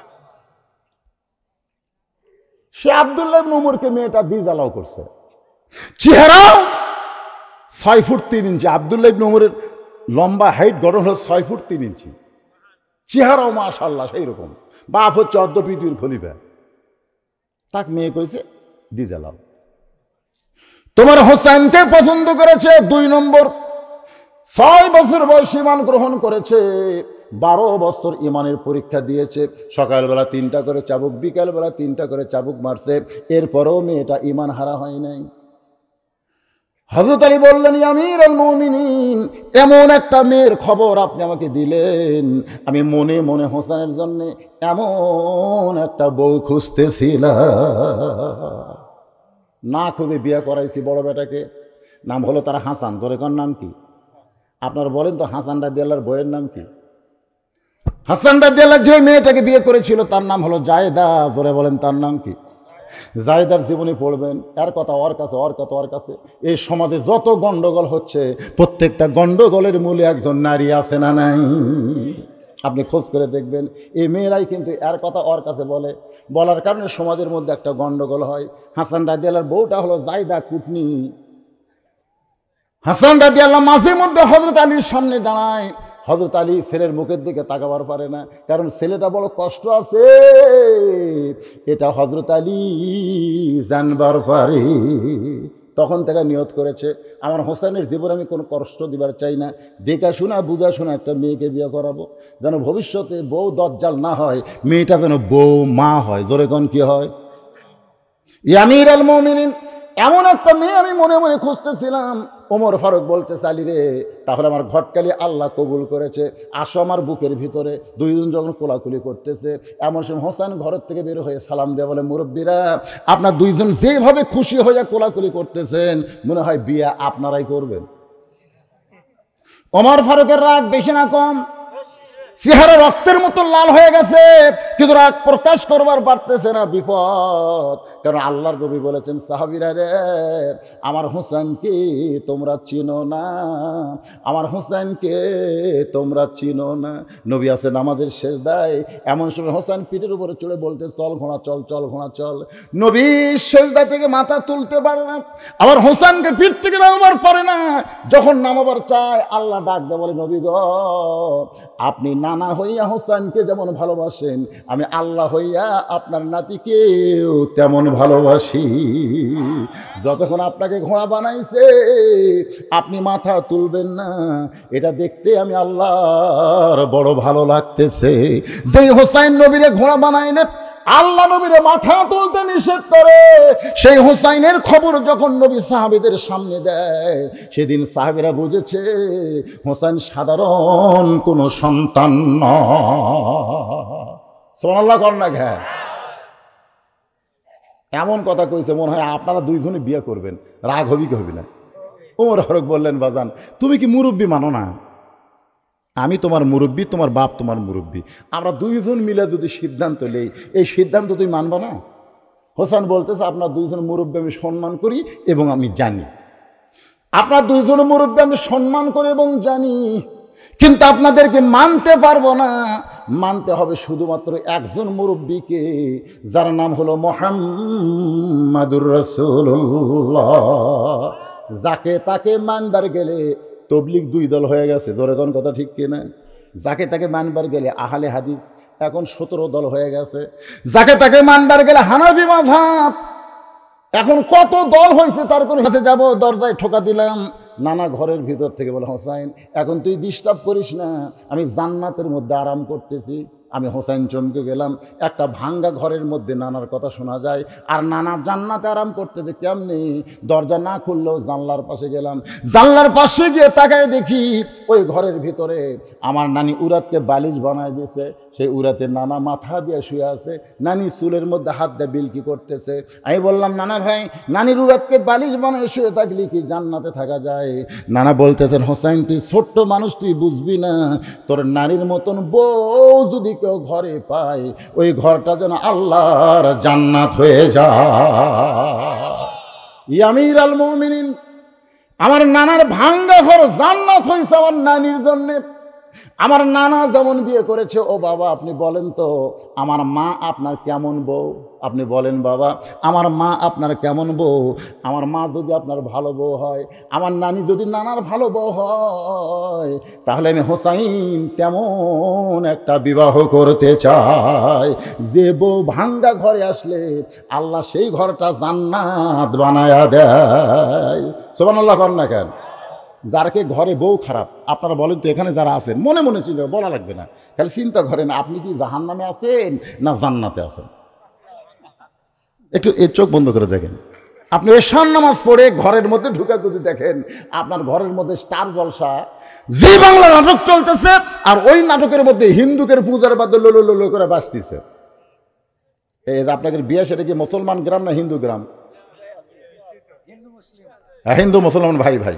সে আবদুল্লাহ ইবনে উমরকে মেয়েটা দিয়ে জ্বালাও করছে চেহারা ছয় ফুট তিন ইঞ্চি আবদুল্লাহ ইবনে উমরের লম্বা হাইট গঠন হল ছয় ফুট তিন ইঞ্চি চেহারাও আল্লাহ সেই রকম বাপ হচ্ছে অর্ধপিটির পৃথিবীর খলিফা তাক মেয়ে কইছে দিয়ে জ্বালাও তোমার হোসেনকে পছন্দ করেছে দুই নম্বর ছয় বছর বয়স ইমান গ্রহণ করেছে বারো বছর ইমানের পরীক্ষা দিয়েছে সকালবেলা তিনটা করে চাবুক বিকালবেলা তিনটা করে চাবুক মারছে এরপরেও মেয়েটা ইমান হারা হয় নাই হজরত আলী বললেন আমির আল মমিনিন এমন একটা মেয়ের খবর আপনি আমাকে দিলেন আমি মনে মনে হোসেনের জন্যে এমন একটা বউ খুঁজতেছিলাম না খুঁজে বিয়ে করাইছি বড় বেটাকে নাম হলো তারা হাসান জোরেকর নাম কি আপনার বলেন তো হাসান রাদিয়াল্লার বইয়ের নাম কি হাসান রাদিয়াল্লাহ যে মেয়েটাকে বিয়ে করেছিল তার নাম হলো জায়দা জোরে বলেন তার নাম কি জায়দার জীবনী পড়বেন এর কথা ওর কাছে ওর কথা ওর কাছে এই সমাজে যত গণ্ডগোল হচ্ছে প্রত্যেকটা গণ্ডগোলের মূলে একজন নারী আছে না নাই আপনি খোঁজ করে দেখবেন এই মেয়েরাই কিন্তু এর কথা ওর কাছে বলে বলার কারণে সমাজের মধ্যে একটা গণ্ডগোল হয় হাসান রাজিয়ালার বউটা হলো জায়দা কুটনি হাসান রাজিয়াল্লাহ মাঝে মধ্যে হজরত আলীর সামনে দাঁড়ায় হজরত আলী ছেলের মুখের দিকে তাকাবার পারে না কারণ ছেলেটা বড় কষ্ট আছে এটা হজরত আলী জানবার পারে তখন থেকে নিয়ত করেছে আমার হোসেনের জীবনে আমি কোনো কষ্ট দিবার চাই না দেখাশোনা শোনা একটা মেয়েকে বিয়ে করাবো যেন ভবিষ্যতে বউ দরজাল না হয় মেয়েটা যেন বউ মা হয় জোরে কন কী হয় ইয়ামির আল মমিন এমন একটা মেয়ে আমি মনে মনে খুঁজতেছিলাম ওমর ফারুক বলতে চালি রে তাহলে আমার ঘটকালি আল্লাহ কবুল করেছে আসো আমার বুকের ভিতরে দুইজন যখন কোলাকুলি করতেছে এমন সময় হোসেন ঘরের থেকে বের হয়ে সালাম দেওয়া বলে মুরব্বীরা আপনার দুইজন যেভাবে খুশি হয়ে কোলাকুলি করতেছেন মনে হয় বিয়ে আপনারাই করবেন ওমর ফারুকের রাগ বেশি না কম চেহারা রক্তের মতো লাল হয়ে গেছে কিন্তু রাগ প্রকাশ করবার পারতেছে না বিপদ কারণ আল্লাহর কবি বলেছেন সাহাবিরা রে আমার হোসেনকে তোমরা চিনো না আমার হোসেনকে তোমরা চিনো না নবী আসেন নামাজের শেষ দেয় এমন সময় হোসেন পিঠের উপরে চড়ে বলতে চল ঘোড়া চল চল ঘোড়া চল নবী শেষদা থেকে মাথা তুলতে পারে না আবার হোসেনকে পিঠ থেকে নামাবার পারে না যখন নামাবার চায় আল্লাহ ডাক দে বলে নবী গ আপনি না নানা হইয়া হোসাইনকে যেমন ভালোবাসেন আমি আল্লাহ হইয়া আপনার নাতিকেও তেমন ভালোবাসি যতক্ষণ আপনাকে ঘোড়া বানাইছে আপনি মাথা তুলবেন না এটা দেখতে আমি আল্লাহর বড় ভালো লাগতেছে যেই হোসাইন নবীরে ঘোড়া বানাই না আল্লাহ নবীর মাথা তুলতে নিষেধ করে সেই হুসাইনের খবর যখন নবী সাহাবিদের সামনে দেয় সেদিন সাহাবিরা বুঝেছে হোসাইন সাধারণ কোনো সন্তান সোনাল্লাহ কর না ঘ্যা এমন কথা কইছে মনে হয় আপনারা দুইজনে বিয়ে করবেন রাগ হবি কি হবি না ওমর হরক বললেন বাজান তুমি কি মুরব্বী মানো না আমি তোমার মুরব্বী তোমার বাপ তোমার মুরব্বী আমরা দুইজন মিলে যদি সিদ্ধান্ত নেই এই সিদ্ধান্ত তুই মানব না হোসান বলতেছে আপনার দুইজন মুরব্বী আমি সম্মান করি এবং আমি জানি আপনার দুইজন মুরব্বী আমি সম্মান করি এবং জানি কিন্তু আপনাদেরকে মানতে পারবো না মানতে হবে শুধুমাত্র একজন মুরব্বীকে যার নাম হলো মোহাম্মদুর রসুল্লাহ যাকে তাকে মানবার গেলে তবলিক দুই দল হয়ে গেছে কোন কথা ঠিক না যাকে তাকে মানবার গেলে আহালে হাদিস এখন সতেরো দল হয়ে গেছে যাকে তাকে মানবার গেলে হানাবি মাধাব এখন কত দল হয়েছে তার কোন কাছে যাব দরজায় ঠোকা দিলাম নানা ঘরের ভিতর থেকে বলে হোসাইন এখন তুই ডিস্টার্ব করিস না আমি জান্নাতের মধ্যে আরাম করতেছি আমি হোসেন চমকে গেলাম একটা ভাঙ্গা ঘরের মধ্যে নানার কথা শোনা যায় আর নানা জান্নাতে আরাম করতেছে কেমনি দরজা না খুললেও জানলার পাশে গেলাম জানলার পাশে গিয়ে তাকায় দেখি ওই ঘরের ভিতরে আমার নানি উরাতকে বালিশ বানায় দিয়েছে সেই উরাতে নানা মাথা দিয়ে শুয়ে আছে নানি চুলের মধ্যে হাত দিয়ে বিলকি করতেছে আমি বললাম নানা ভাই নানির উরাতকে বালিশ বানায় শুয়ে থাকলে কি জান্নাতে থাকা যায় নানা বলতেছেন হোসেন তুই ছোট্ট মানুষ তুই বুঝবি না তোর নারীর মতন বউ যদি কেউ ঘরে পায় ওই ঘরটা যেন আল্লাহর জান্নাত হয়ে যায় ইয়ামির আল মৌমিন আমার নানার ভাঙ্গা ঘর জান্নাত হয়েছে আমার নানির জন্যে আমার নানা যেমন বিয়ে করেছে ও বাবা আপনি বলেন তো আমার মা আপনার কেমন বউ আপনি বলেন বাবা আমার মা আপনার কেমন বউ আমার মা যদি আপনার ভালো বউ হয় আমার নানি যদি নানার ভালো বউ হয় তাহলে আমি হোসাইন তেমন একটা বিবাহ করতে চাই যে বউ ভাঙ্গা ঘরে আসলে আল্লাহ সেই ঘরটা জান্নাত বানায়া দেয় সোবান আল্লাহ কর না কেন যারকে ঘরে বউ খারাপ আপনারা বলেন তো এখানে যারা আছেন মনে মনে চিন্তা বলা লাগবে না তাহলে চিন্তা করেন আপনি কি জাহান নামে আছেন না জান্নাতে আছেন একটু এর চোখ বন্ধ করে দেখেন আপনি এশান নামাজ পড়ে ঘরের মধ্যে ঢুকে যদি দেখেন আপনার ঘরের মধ্যে স্টার জলসা যে বাংলা নাটক চলতেছে আর ওই নাটকের মধ্যে হিন্দুকের পূজার বাদ্য লোলো লোলো করে বাঁচতেছে এই আপনাদের বিয়ে সেটা কি মুসলমান গ্রাম না হিন্দু গ্রাম হিন্দু হ্যাঁ, মুসলমান ভাই ভাই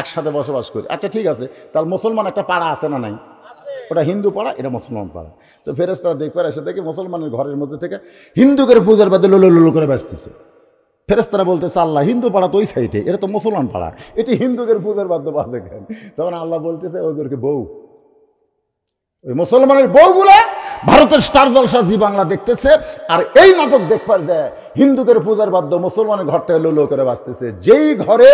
একসাথে বসবাস করি আচ্ছা ঠিক আছে তাহলে মুসলমান একটা পাড়া আছে না নাই ওটা হিন্দু পাড়া এটা মুসলমান পাড়া তো ফেরেস তারা দেখবে এসে দেখে মুসলমানের ঘরের মধ্যে থেকে করে পূজার বাদে লোলো লোলো করে ফেরেস তারা বলতেছে আল্লাহ হিন্দু পাড়া তো ওই সাইডে এটা তো মুসলমান পাড়া এটি হিন্দুদের পূজার বাদ্য বাজে কেন তখন আল্লাহ বলতেছে ওদেরকে বউ ওই মুসলমানের বউগুলা ভারতের স্টার জলসা জি বাংলা দেখতেছে আর এই নাটক দেখবার যে হিন্দুদের পূজার বাধ্য মুসলমানের ঘর থেকে লোলো করে বাঁচতেছে যেই ঘরে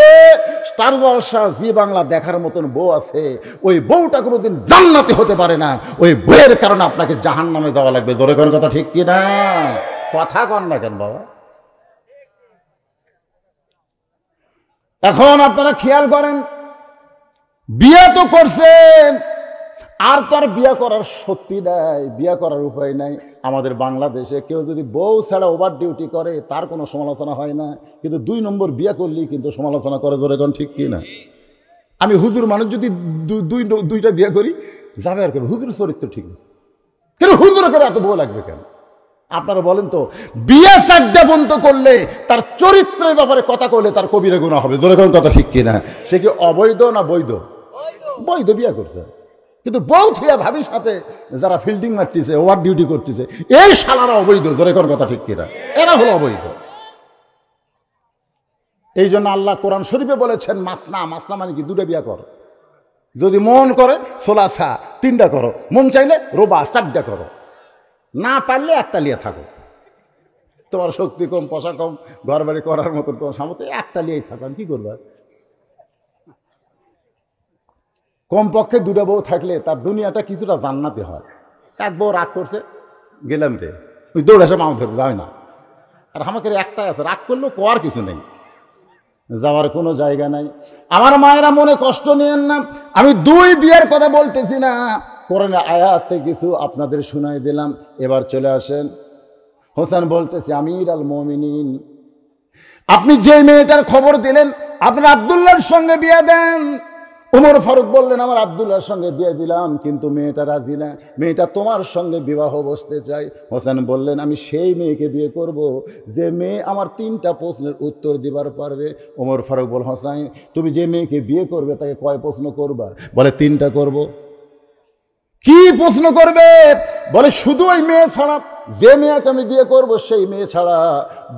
স্টার জলসা জি বাংলা দেখার মতন বউ আছে ওই বউটা কোনোদিন জান্নাতি হতে পারে না ওই বইয়ের কারণে আপনাকে জাহান নামে যাওয়া লাগবে জোরে করার কথা ঠিক কি না কথা কন না কেন বাবা এখন আপনারা খেয়াল করেন বিয়ে তো করছেন আর তার বিয়া করার শক্তি নাই বিয়া করার উপায় নাই আমাদের বাংলাদেশে কেউ যদি বউ ছাড়া ওভার ডিউটি করে তার কোনো সমালোচনা হয় না কিন্তু দুই নম্বর বিয়া করলেই কিন্তু সমালোচনা করে জোরে কোন ঠিক কি না আমি হুজুর মানুষ যদি দুই দুইটা বিয়ে করি যাবে আর কেন হুজুর চরিত্র ঠিক না কিন্তু হুজুর করে এত বউ লাগবে কেন আপনারা বলেন তো বিয়ে সাজ্ঞাপন্ত করলে তার চরিত্রের ব্যাপারে কথা করলে তার কবিরা গুণা হবে জোরে কোন কথা ঠিক কিনা সে কি অবৈধ না বৈধ বৈধ বিয়ে করছে কিন্তু বউ থিয়া ভাবির সাথে যারা ফিল্ডিং মারতেছে ওয়ার ডিউটি করতেছে এই শালারা অবৈধ যারা কোন কথা ঠিক কিনা এরা হলো অবৈধ এই জন্য আল্লাহ কোরআন শরীফে বলেছেন মাসনা মাসনা মানে কি দুটো বিয়া কর যদি মন করে সোলাসা তিনটা করো মন চাইলে রোবা চারটা করো না পারলে একটা লিয়ে থাকো তোমার শক্তি কম পোশাক কম ঘর বাড়ি করার মতো তোমার সামর্থ্য একটা লিয়েই থাকো আমি কী করবা কমপক্ষে দুটা বউ থাকলে তার দুনিয়াটা কিছুটা জান্নাতে হয় এক বউ রাগ করছে গেলাম রে তুই দৌড় এসে মাও ধরবো যাই না আর আমাকে একটাই আছে রাগ করলেও কোয়ার কিছু নেই যাওয়ার কোনো জায়গা নাই আমার মায়েরা মনে কষ্ট নিয়েন না আমি দুই বিয়ের কথা বলতেছি না কোরআনে আয়াতে কিছু আপনাদের শুনাই দিলাম এবার চলে আসেন হোসেন বলতেছি আমির আল মমিনিন আপনি যে মেয়েটার খবর দিলেন আপনার আবদুল্লার সঙ্গে বিয়ে দেন উমর ফারুক বললেন আমার আবদুল্লার সঙ্গে দিয়ে দিলাম কিন্তু মেয়েটা রাজি না মেয়েটা তোমার সঙ্গে বিবাহ বসতে চাই হোসেন বললেন আমি সেই মেয়েকে বিয়ে করব যে মেয়ে আমার তিনটা প্রশ্নের উত্তর দিবার পারবে ওমর ফারুক বল হোসাইন তুমি যে মেয়েকে বিয়ে করবে তাকে কয় প্রশ্ন করবা বলে তিনটা করব কি প্রশ্ন করবে বলে শুধু ওই মেয়ে ছাড়া যে মেয়েকে আমি বিয়ে করব সেই মেয়ে ছাড়া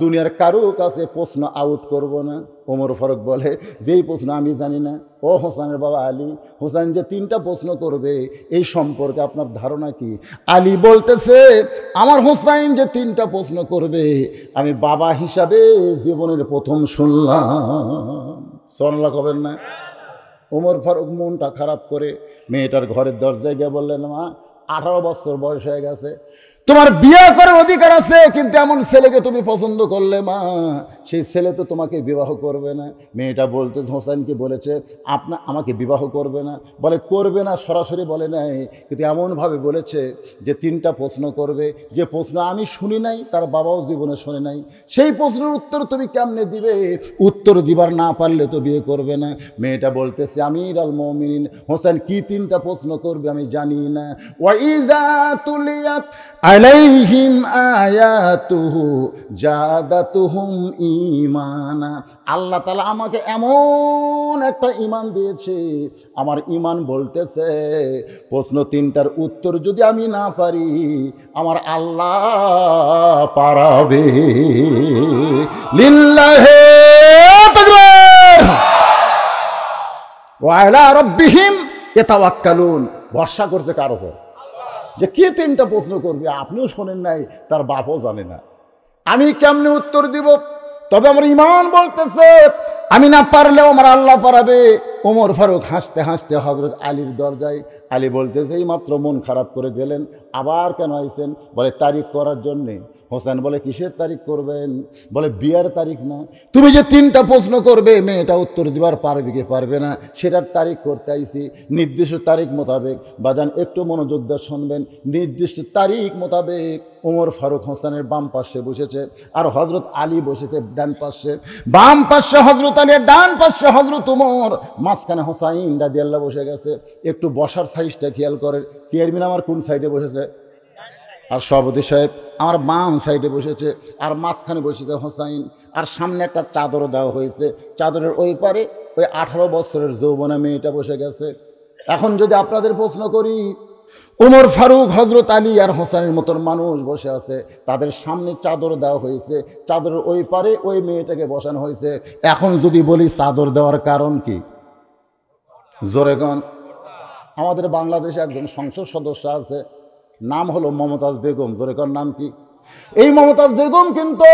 দুনিয়ার কারো কাছে প্রশ্ন আউট করব না ওমর ফারুক বলে যেই প্রশ্ন আমি জানি না ও হোসানের বাবা আলী হোসান যে তিনটা প্রশ্ন করবে এই সম্পর্কে আপনার ধারণা কি আলী বলতেছে আমার হোসাইন যে তিনটা প্রশ্ন করবে আমি বাবা হিসাবে জীবনের প্রথম শুনলাম শোনলা কবেন না ওমর ফারুক মনটা খারাপ করে মেয়েটার ঘরের দরজায় গিয়ে বললেন মা আঠারো বছর বয়স হয়ে গেছে তোমার বিয়ে করার অধিকার আছে কিন্তু এমন ছেলেকে তুমি পছন্দ করলে মা সেই ছেলে তো তোমাকে বিবাহ করবে না মেয়েটা বলতে হোসেনকে বলেছে আপনা আমাকে বিবাহ করবে না বলে করবে না সরাসরি বলে নাই কিন্তু এমনভাবে বলেছে যে তিনটা প্রশ্ন করবে যে প্রশ্ন আমি শুনি নাই তার বাবাও জীবনে শুনে নাই সেই প্রশ্নের উত্তর তুমি কেমনে দিবে উত্তর দিবার না পারলে তো বিয়ে করবে না মেয়েটা বলতেছে আমি রাল মমিন হোসেন কি তিনটা প্রশ্ন করবে আমি জানি না ওয়াইজা তুলিয়াত আলাইহিম আয়াতুহু জাদাতুহুম ঈমানা আল্লাহ তালা আমাকে এমন একটা ঈমান দিয়েছে আমার ঈমান বলতেছে প্রশ্ন তিনটার উত্তর যদি আমি না পারি আমার আল্লাহ পারাবে লিল্লাহে ওয়া আলা রাব্বিহিম ইতাওয়াক্কালুন ভরসা করছে কার উপর যে কে তিনটা প্রশ্ন করবে আপনিও শোনেন নাই তার বাপও জানে না আমি কেমনে উত্তর দিব তবে আমার ইমান বলতেছে আমি না পারলেও আমার আল্লাহ পারাবে ওমর ফারুক হাসতে হাসতে হজরত আলীর দরজায় আলী বলতেছে এই মাত্র মন খারাপ করে গেলেন আবার কেন আইসেন বলে তারিখ করার জন্যে হোসেন বলে কিসের তারিখ করবেন বলে বিয়ার তারিখ না তুমি যে তিনটা প্রশ্ন করবে মেয়েটা উত্তর দিবার পারবে কি পারবে না সেটার তারিখ করতে আইসি নির্দিষ্ট তারিখ মোতাবেক বাজান একটু মনোযোগ শুনবেন নির্দিষ্ট তারিখ মোতাবেক ওমর ফারুক হোসেনের বাম পাশে বসেছে আর হজরত আলী বসেছে ডান পাশে বাম পাশে হজরত আলী ডান পাশে হজরত উমর মা মাঝখানে হোসাইন দাদিয়াল্লা বসে গেছে একটু বসার সাইজটা খেয়াল করে চেয়ারম্যান আমার কোন সাইডে বসেছে আর সভাপতি সাহেব আমার বাম সাইডে বসেছে আর মাঝখানে বসেছে হোসাইন আর সামনে একটা চাদর দেওয়া হয়েছে চাদরের ওই পারে ওই আঠারো বছরের যৌবনা মেয়েটা বসে গেছে এখন যদি আপনাদের প্রশ্ন করি উমর ফারুক হজরত আলী আর হোসেনের মতন মানুষ বসে আছে তাদের সামনে চাদর দেওয়া হয়েছে চাদরের ওই পারে ওই মেয়েটাকে বসানো হয়েছে এখন যদি বলি চাদর দেওয়ার কারণ কি জোরেগন আমাদের বাংলাদেশে একজন সংসদ সদস্য আছে নাম হলো মমতাজ বেগম জোরেগন নাম কি এই মমতাজ বেগম কিন্তু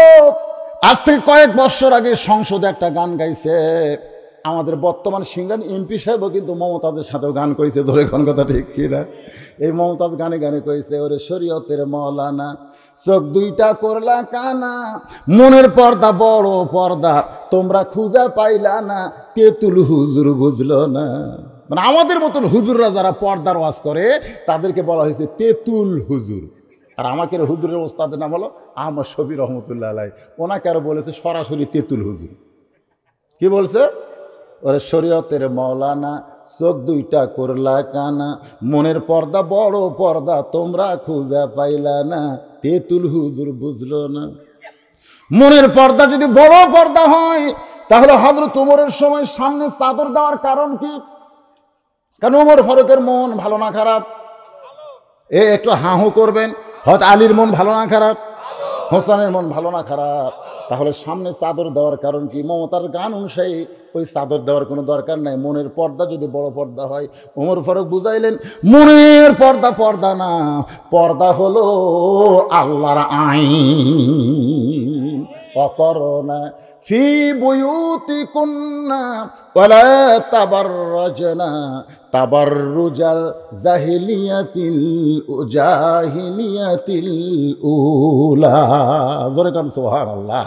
আজ থেকে কয়েক বছর আগে সংসদে একটা গান গাইছে আমাদের বর্তমান সিংরান এমপি সাহেবও কিন্তু মমতাদের সাথেও গান করেছে ধরে কোন কথা ঠিক কি না এই মমতাদ গানে গানে কইছে ওরে শরীয়তের মলানা চোখ দুইটা করলা কানা মনের পর্দা বড় পর্দা তোমরা খুঁজা পাইলা না তেতুল হুজুর বুঝলো না মানে আমাদের মতন হুজুররা যারা পর্দার ওয়াজ করে তাদেরকে বলা হয়েছে তেতুল হুজুর আর আমাকে হুজুরের ওস্তাদের নাম হলো আহমদ শবির রহমতুল্লাহ আলাই ওনাকে আরো বলেছে সরাসরি তেতুল হুজুর কি বলছে ওরে শরীয়তের মৌলানা চোখ দুইটা করলা কানা মনের পর্দা বড় পর্দা তোমরা খুঁজা পাইলা না তেতুল হুজুর বুঝলো না মনের পর্দা যদি বড় পর্দা হয় তাহলে হাজর তোমরের সময় সামনে চাদর দেওয়ার কারণ কি কেন ওমর ফারুকের মন ভালো না খারাপ এ একটু হাহু করবেন হয়তো আলীর মন ভালো না খারাপ হোসানের মন ভালো না খারাপ তাহলে সামনে চাদর দেওয়ার কারণ কি মমতার গান অনুসায়ী ওই চাদর দেওয়ার কোনো দরকার নাই মনের পর্দা যদি বড় পর্দা হয় ওমর ফারুক বুঝাইলেন মনের পর্দা পর্দা না পর্দা হলো আল্লাহর আইন অকরণা ফি বুয়ুতি কন্যা তাবার রচনা তাবারুজাল জাহিলিয়াতিল জাহিলিয়াতিল উলা ধরে কান সোহান আল্লাহ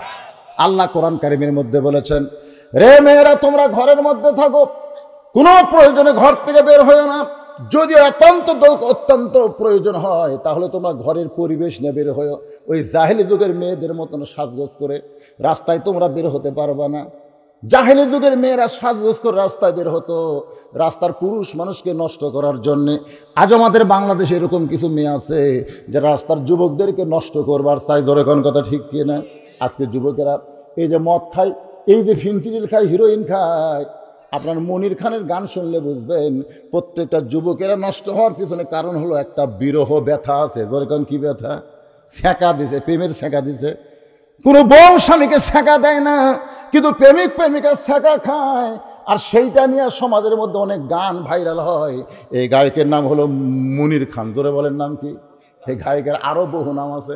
আল্লাহ কোরআন কারিমের মধ্যে বলেছেন রে মেয়েরা তোমরা ঘরের মধ্যে থাকো কোনো প্রয়োজনে ঘর থেকে বের হয়ে না যদি অত্যন্ত অত্যন্ত প্রয়োজন হয় তাহলে তোমরা ঘরের পরিবেশ নিয়ে বের হয়ে ওই জাহেলি যুগের মেয়েদের মতন সাজগোজ করে রাস্তায় তোমরা বের হতে পারবা না জাহেলি যুগের মেয়েরা সাজগোজ করে রাস্তায় বের হতো রাস্তার পুরুষ মানুষকে নষ্ট করার জন্যে আজ আমাদের বাংলাদেশে এরকম কিছু মেয়ে আছে যে রাস্তার যুবকদেরকে নষ্ট করবার ধরে কোন কথা ঠিক না আজকে যুবকেরা এই যে মদ খায় এই যে ফিনচিরিল খায় হিরোইন খায় আপনার মনির খানের গান শুনলে বুঝবেন প্রত্যেকটা যুবকেরা নষ্ট হওয়ার পিছনে কারণ হলো একটা বিরহ ব্যথা আছে জোরেকন কি ব্যথা শেঁকা দিছে প্রেমের শেঁকা দিছে কোন বউ স্বামীকে শেখা দেয় না কিন্তু প্রেমিক প্রেমিকা শেখা খায় আর সেইটা নিয়ে সমাজের মধ্যে অনেক গান ভাইরাল হয় এই গায়কের নাম হলো মুনির খান জোরে বলেন নাম কি এই গায়কের আরও বহু নাম আছে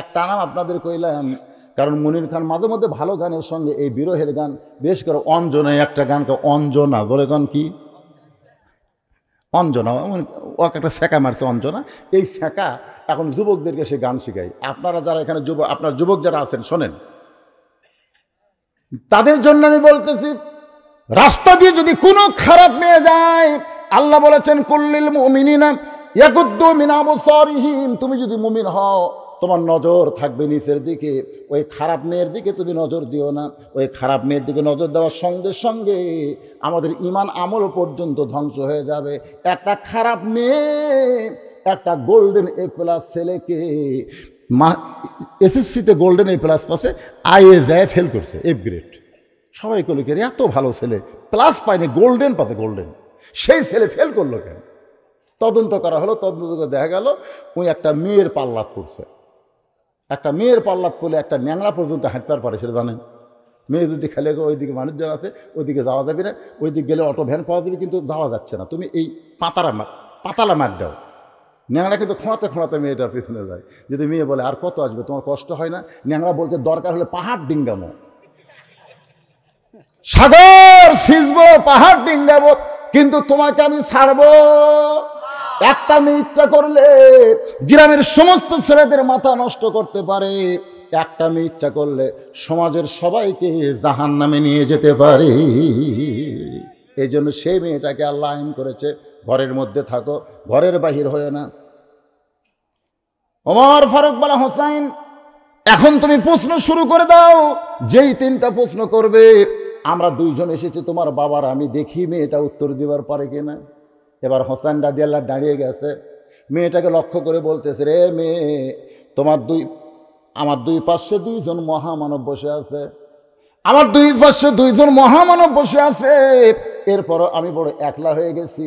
একটা নাম আপনাদের কইলাম কারণ মুনির খান মাঝে মধ্যে ভালো গানের সঙ্গে এই বিরহের গান বেশ করে অঞ্জনায় একটা গানকে অঞ্জনা জোরে গান কি অঞ্জনা ওকে একটা শেখা মারছে অঞ্জনা এই শেখা এখন যুবকদেরকে সে গান শেখায় আপনারা যারা এখানে যুব আপনার যুবক যারা আছেন শোনেন তাদের জন্য আমি বলতেছি রাস্তা দিয়ে যদি কোনো খারাপ মেয়ে যায় আল্লাহ বলেছেন কুল্লিল মুমিনিনা ইয়াকুদ্দু মিন তুমি যদি মুমিন হও তোমার নজর থাকবে নিচের দিকে ওই খারাপ মেয়ের দিকে তুমি নজর দিও না ওই খারাপ মেয়ের দিকে নজর দেওয়ার সঙ্গে সঙ্গে আমাদের ইমান আমল পর্যন্ত ধ্বংস হয়ে যাবে একটা খারাপ মেয়ে একটা গোল্ডেন এ প্লাস ছেলেকে মা এসএসসিতে গোল্ডেন এ প্লাস পাশে আইএ যায় ফেল করছে এফ গ্রেড সবাই করলো কে এত ভালো ছেলে প্লাস পায়নি গোল্ডেন পাশে গোল্ডেন সেই ছেলে ফেল করলো কেন তদন্ত করা হলো তদন্ত করে দেখা গেল ওই একটা মেয়ের পাল্লাত করছে একটা মেয়ের পাল্লাত খুলে একটা ন্যাংরা পর্যন্ত হাঁটতে পারে সেটা জানেন মেয়ে যদি খেলে ওইদিকে মানুষজন আছে ওইদিকে যাওয়া যাবে না ওইদিকে গেলে অটো ভ্যান পাওয়া যাবে কিন্তু যাওয়া যাচ্ছে না তুমি এই পাতারা মার পাতালা মার দাও ন্যাংরা কিন্তু খোঁড়াতে খোঁড়াতে মেয়েটার পিছনে যায় যদি মেয়ে বলে আর কত আসবে তোমার কষ্ট হয় না ন্যাংরা বলতে দরকার হলে পাহাড় ডিঙ্গামো সাগর সিজবো পাহাড় ডিঙ্গাবো কিন্তু তোমাকে আমি ছাড়বো একটা মেয়ে ইচ্ছা করলে গ্রামের সমস্ত ছেলেদের মাথা নষ্ট করতে পারে একটা মেয়ে ইচ্ছা করলে সমাজের সবাইকে জাহান নামে নিয়ে যেতে পারে এই জন্য সেই মেয়েটাকে আল্লাহ আইন করেছে ঘরের মধ্যে থাকো ঘরের বাহির হয় না ওমর ফারুক বালা হোসাইন এখন তুমি প্রশ্ন শুরু করে দাও যেই তিনটা প্রশ্ন করবে আমরা দুইজন এসেছি তোমার বাবার আমি দেখি মেয়েটা উত্তর দেবার পারে কিনা এবার হোসেন রাদিয়াল্লাহ দাঁড়িয়ে গেছে মেয়েটাকে লক্ষ্য করে বলতেছে রে মেয়ে তোমার দুই আমার দুই পার্শ্বে দুইজন মহামানব বসে আছে আমার দুই পার্শ্বে দুইজন মহামানব বসে আছে এরপর আমি বড় একলা হয়ে গেছি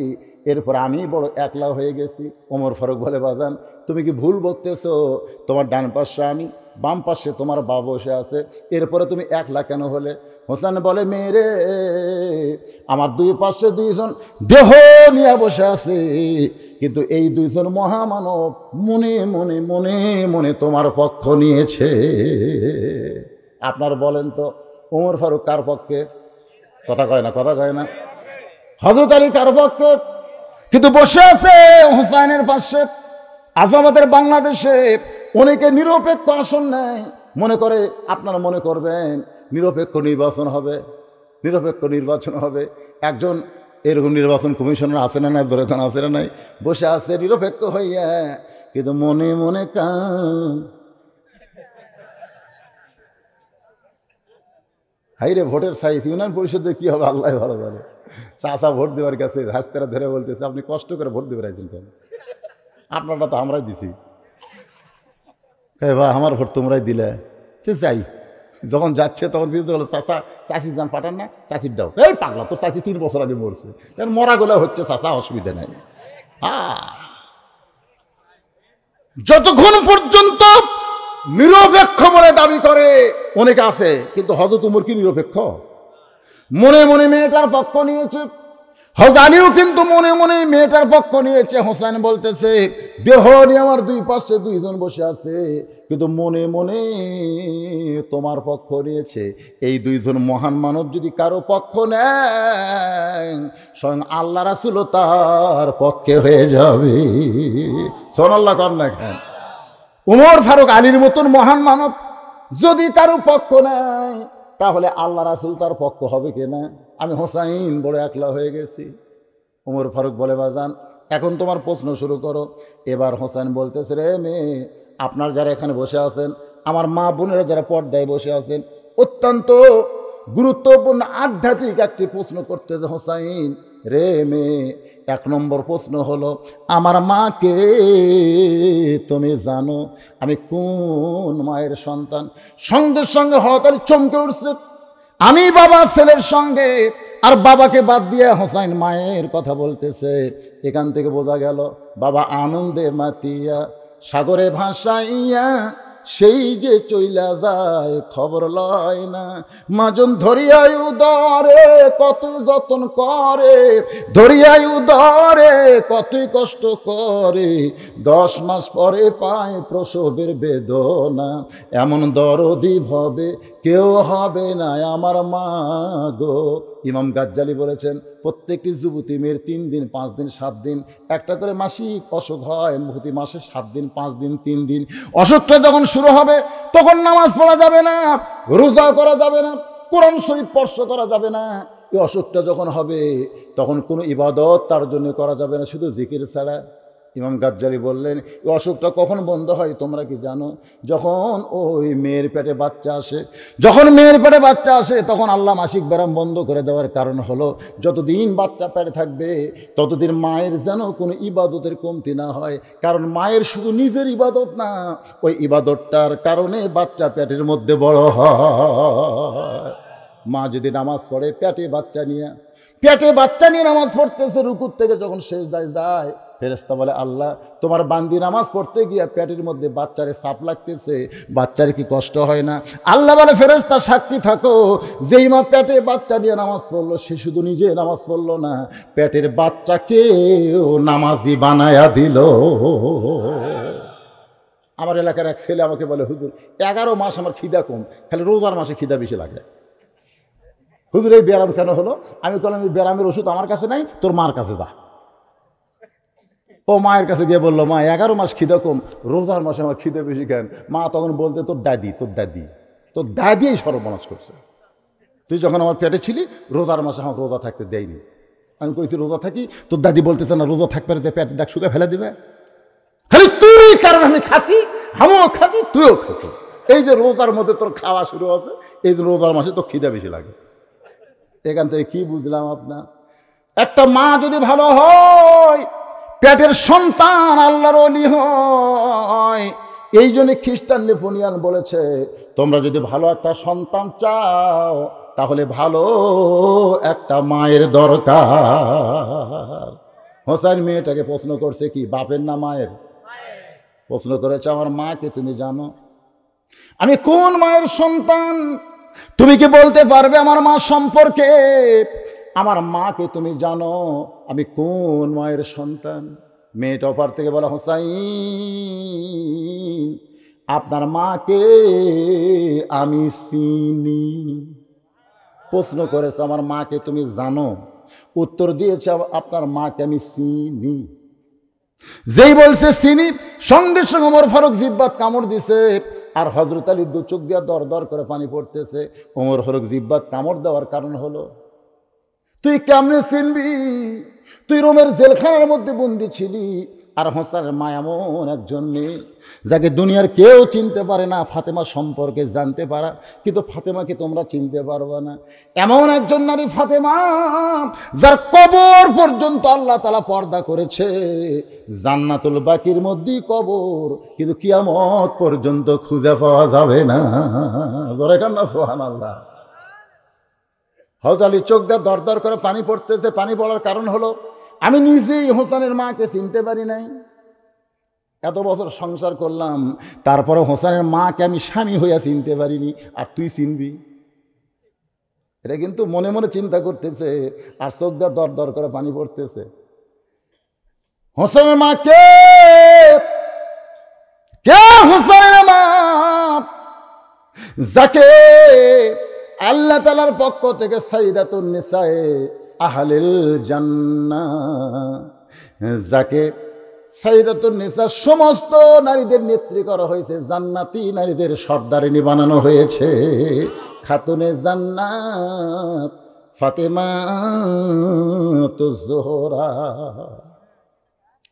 এরপর আমি বড় একলা হয়ে গেছি ওমর ফারুক বলে বাজান তুমি কি ভুল বলতেছ তোমার ডান পাশে আমি বাম পাশে তোমার বা বসে আছে এরপরে তুমি একলা কেন হলে হোসেন বলে মেরে আমার দুই পাশে দুইজন দেহ নিয়ে বসে আছে কিন্তু এই দুইজন মহামানব মনে মনে মনে মনে তোমার পক্ষ নিয়েছে আপনার বলেন তো ওমর ফারুক কার পক্ষে কথা কয় না কথা কয় না হজরত আলী কার পক্ষে কিন্তু বসে আছে হোসাইনের পাশে আজ আমাদের বাংলাদেশে অনেকে নিরপেক্ষ আসন নেয় মনে করে আপনারা মনে করবেন নিরপেক্ষ নির্বাচন হবে নিরপেক্ষ নির্বাচন হবে একজন এরকম নির্বাচন কমিশনার আছে না ধরে দরেখান আছে না নাই বসে আছে নিরপেক্ষ হইয়া কিন্তু মনে মনে কাই রে ভোটের সাইজ ইউনিয়ন পরিষদে কী হবে আল্লাহ ভালো ভালো চাষা ভোট দেওয়ার কাছে হাসতেরা ধরে বলতেছে আপনি কষ্ট করে ভোট দেবেন একদিন কেন আপনারটা তো আমরাই দিছি কে ভাই আমার ভোট তোমরাই দিলে সে যাই যখন যাচ্ছে তখন বিরুদ্ধে বলো চাষা চাষির যান পাঠান না চাষির দাও এই পাগলা তোর চাষি তিন বছর আগে মরছে কেন মরা গোলা হচ্ছে চাষা অসুবিধা নেই যতক্ষণ পর্যন্ত নিরপেক্ষ বলে দাবি করে অনেকে আছে কিন্তু হজরত উমর কি নিরপেক্ষ মনে মনে মেয়েটার পক্ষ নিয়েছে হজানিও কিন্তু মনে মনে মেয়েটার পক্ষ নিয়েছে হোসেন বলতেছে দেহ নিয়ে আমার দুই পাশে দুইজন বসে আছে কিন্তু মনে মনে তোমার পক্ষ নিয়েছে এই দুইজন মহান মানব যদি কারো পক্ষ নেয় স্বয়ং আল্লাহ রাসুল তার পক্ষে হয়ে যাবে সোনাল্লা কর না খেন উমর ফারুক আলীর মতন মহান মানব যদি কারো পক্ষ নেয় তাহলে আল্লাহ রাসুল তার পক্ষ হবে কিনা আমি হোসাইন বলে একলা হয়ে গেছি উমর ফারুক বলে বাজান এখন তোমার প্রশ্ন শুরু করো এবার হোসেন বলতেছে রে মেয়ে আপনার যারা এখানে বসে আছেন আমার মা বোনেরা যারা পর্দায় বসে আছেন অত্যন্ত গুরুত্বপূর্ণ আধ্যাত্মিক একটি প্রশ্ন করতেছে হোসাইন রে মেয়ে এক নম্বর প্রশ্ন হলো আমার মাকে তুমি জানো আমি কোন মায়ের সন্তান সঙ্গে সঙ্গে হতাল চমকে উঠছে আমি বাবা ছেলের সঙ্গে আর বাবাকে বাদ দিয়ে হোসাইন মায়ের কথা বলতেছে এখান থেকে বোঝা গেল বাবা আনন্দে মাতিয়া সাগরে ভাসাইয়া সেই যে চইলা যায় খবর লয় না মাজন ধরিয়াই উদরে কত যতন করে ধরিয়াই উদরে কতই কষ্ট করে দশ মাস পরে পায় প্রসবের বেদনা এমন দরদি ভবে কেউ হবে না আমার মা গো ইমাম গাজ্জালি বলেছেন প্রত্যেকটি যুবতী মেয়ের তিন দিন পাঁচ দিন সাত দিন একটা করে মাসিক অসুখ হয় প্রতি মাসে সাত দিন পাঁচ দিন তিন দিন অসুখটা যখন শুরু হবে তখন নামাজ পড়া যাবে না রোজা করা যাবে না কোরআন শরীফ স্পর্শ করা যাবে না এই অসুখটা যখন হবে তখন কোনো ইবাদত তার জন্য করা যাবে না শুধু জিকির ছাড়া ইমাম গাজ্জালি বললেন এই অসুখটা কখন বন্ধ হয় তোমরা কি জানো যখন ওই মেয়ের পেটে বাচ্চা আসে যখন মেয়ের পেটে বাচ্চা আসে তখন আল্লাহ মাসিক ব্যারাম বন্ধ করে দেওয়ার কারণ হলো যতদিন বাচ্চা পেটে থাকবে ততদিন মায়ের যেন কোনো ইবাদতের কমতি না হয় কারণ মায়ের শুধু নিজের ইবাদত না ওই ইবাদতটার কারণে বাচ্চা পেটের মধ্যে বড় হয় মা যদি নামাজ পড়ে পেটে বাচ্চা নিয়ে পেটে বাচ্চা নিয়ে নামাজ পড়তেছে রুকুর থেকে যখন শেষ দায় যায় ফেরেস্তা বলে আল্লাহ তোমার বান্দি নামাজ পড়তে গিয়া পেটের মধ্যে বাচ্চারে সাপ লাগতেছে বাচ্চার কি কষ্ট হয় না আল্লাহ বলে ফেরেস্তা সাক্ষী থাকো যেই মা পেটে বাচ্চা নিয়ে নামাজ পড়লো সে শুধু নিজে নামাজ পড়লো না পেটের বাচ্চাকে নামাজি বানায়া দিল আমার এলাকার এক ছেলে আমাকে বলে হুজুর এগারো মাস আমার খিদা কম খালি রোজার মাসে খিদা বেশি লাগে হুজুর এই ব্যায়াম কেন হলো আমি বললাম এই ব্যায়ামের ওষুধ আমার কাছে নাই তোর মার কাছে যা ও মায়ের কাছে গিয়ে বললো মা এগারো মাস খিদে কম রোজার মাসে আমার খিদে বেশি খান মা তখন বলতে তোর দাদি তোর দাদি তোর দাদিই সর্বনাশ করছে তুই যখন আমার পেটে ছিলি রোজার মাসে আমার রোজা থাকতে দেয়নি আমি কইছি রোজা থাকি তোর দাদি বলতেছে না রোজা থাকবে যে পেট ডাক শুকে ফেলে দেবে খালি তুই কারণ আমি খাসি আমিও খাসি তুইও খাসি এই যে রোজার মধ্যে তোর খাওয়া শুরু আছে এই যে রোজার মাসে তোর খিদে বেশি লাগে এখান থেকে কি বুঝলাম আপনার একটা মা যদি ভালো হয় পেটের সন্তান আল্লাহর অলি হয় এই জন্য খ্রিস্টান নেপোনিয়ান বলেছে তোমরা যদি ভালো একটা সন্তান চাও তাহলে ভালো একটা মায়ের দরকার হোসাইন মেয়েটাকে প্রশ্ন করছে কি বাপের না মায়ের প্রশ্ন করেছে আমার মাকে তুমি জানো আমি কোন মায়ের সন্তান তুমি কি বলতে পারবে আমার মা সম্পর্কে আমার মাকে তুমি জানো আমি কোন মায়ের সন্তান মেয়েটা অপার থেকে বলা হোসাইন আপনার মাকে আমি চিনি প্রশ্ন করেছে আমার মাকে তুমি জানো উত্তর দিয়েছে আপনার মাকে আমি চিনি যেই বলছে চিনি সঙ্গে সঙ্গে ওমর ফারুক জিব্বাত কামড় দিছে আর হজরত আলী দু চোখ দিয়া দর দর করে পানি পড়তেছে ওমর ফারুক জিব্বাত কামড় দেওয়ার কারণ হলো তুই কেমনে চিনবি তুই রোমের জেলখানার মধ্যে বন্দি ছিলি আর হোসানের মা এমন একজন মেয়ে যাকে দুনিয়ার কেউ চিনতে পারে না ফাতেমা সম্পর্কে জানতে পারা কিন্তু ফাতেমাকে তোমরা চিনতে পারবে না এমন একজন নারী ফাতেমা যার কবর পর্যন্ত আল্লাহ তালা পর্দা করেছে জান্নাতুল বাকির মধ্যেই কবর কিন্তু কিয়ামত পর্যন্ত খুঁজে পাওয়া যাবে না কান্না সোহান আল্লাহ হজ আলী চোখ দেওয়া দরদর করে পানি পড়তেছে পানি পড়ার কারণ হলো আমি নিজেই হোসানের মাকে চিনতে পারি নাই এত বছর সংসার করলাম তারপরে হোসানের মাকে আমি স্বামী হইয়া চিনতে পারিনি আর তুই চিনবি এটা কিন্তু মনে মনে চিন্তা করতেছে আর চোখ দেওয়া দর দর করে পানি পড়তেছে হোসেনের মা কে কে হোসেনের মা যাকে আল্লাহ তালার পক্ষ থেকে সাইদাতুন্নিসায় আহলিল জান্না যাকে সাইদাতুন্নিসার সমস্ত নারীদের নেত্রী করা হয়েছে জান্নাতি নারীদের সর্দারিনী বানানো হয়েছে খাতুনে জান্নাত ফাতেমা তো জোহরা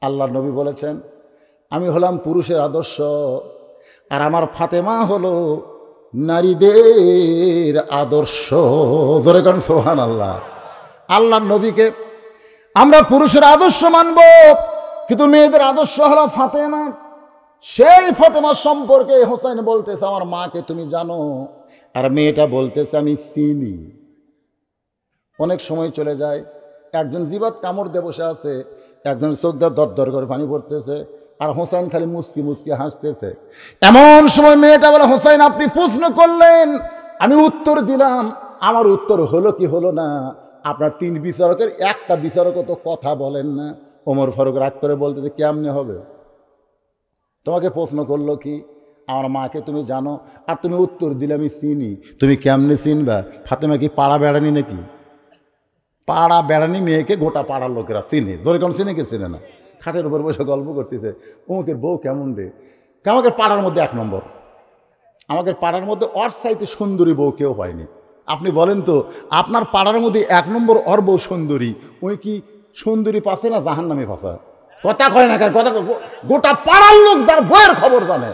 আল্লাহ নবী বলেছেন আমি হলাম পুরুষের আদর্শ আর আমার ফাতেমা হলো নারীদের আদর্শ ধরে কারণ সোহান আল্লাহ আল্লাহ নবীকে আমরা পুরুষের আদর্শ মানব কিন্তু মেয়েদের আদর্শ হলো ফাতেমা সেই ফাতেমা সম্পর্কে হোসেন বলতেছে আমার মাকে তুমি জানো আর মেয়েটা বলতেছে আমি চিনি অনেক সময় চলে যায় একজন জীবাত কামড় দে বসে আছে একজন চোখদার দর দর করে পানি পড়তেছে আর হোসেন খালি মুচকি মুচকি হাসতেছে এমন সময় মেয়েটা বলে হোসেন আপনি প্রশ্ন করলেন আমি উত্তর দিলাম আমার উত্তর হলো কি হলো না আপনার তিন বিচারকের একটা বিচারকও তো কথা বলেন না ওমর ফারুক রাগ করে বলতে যে কেমনে হবে তোমাকে প্রশ্ন করলো কি আমার মাকে তুমি জানো আর তুমি উত্তর দিলে আমি চিনি তুমি কেমনে চিনবা ফাতেমা কি পাড়া বেড়ানি নাকি পাড়া বেড়ানি মেয়েকে গোটা পাড়ার লোকেরা চিনে জোরে কোন চিনে কে চিনে না খাটের উপর বসে গল্প করতেছে অমুকের বউ কেমন রে আমাকে পাড়ার মধ্যে এক নম্বর আমাকে পাড়ার মধ্যে অর সুন্দরী বউ কেউ হয়নি আপনি বলেন তো আপনার পাড়ার মধ্যে এক নম্বর অর বউ সুন্দরী ওই কি সুন্দরী পাশে না জাহান নামে ফাঁসা কথা কয় না কেন কথা গোটা পাড়ার লোক তার বইয়ের খবর জানে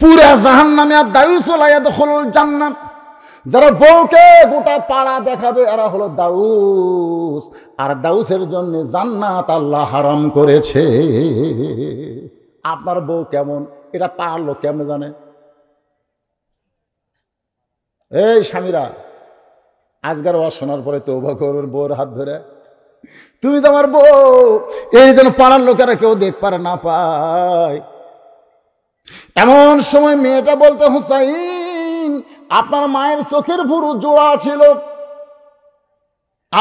পুরা জাহান নামে আর দায়ু এত হল জান্নাত যারা বউকে গোটা পাড়া দেখাবে এরা হলো দাউস আর দাউসের জন্য জান্নাত আল্লাহ হারাম করেছে আপনার বউ কেমন এটা পাড়ার লোক কেমন জানে এই স্বামীরা আজকের ওয়াজ শোনার পরে তো করুন বউর হাত ধরে তুমি তো আমার বউ এই যেন পাড়ার লোকেরা কেউ দেখ পারে না পায় এমন সময় মেয়েটা বলতে হুসাইন আপনার মায়ের চোখের ভুরু জোড়া ছিল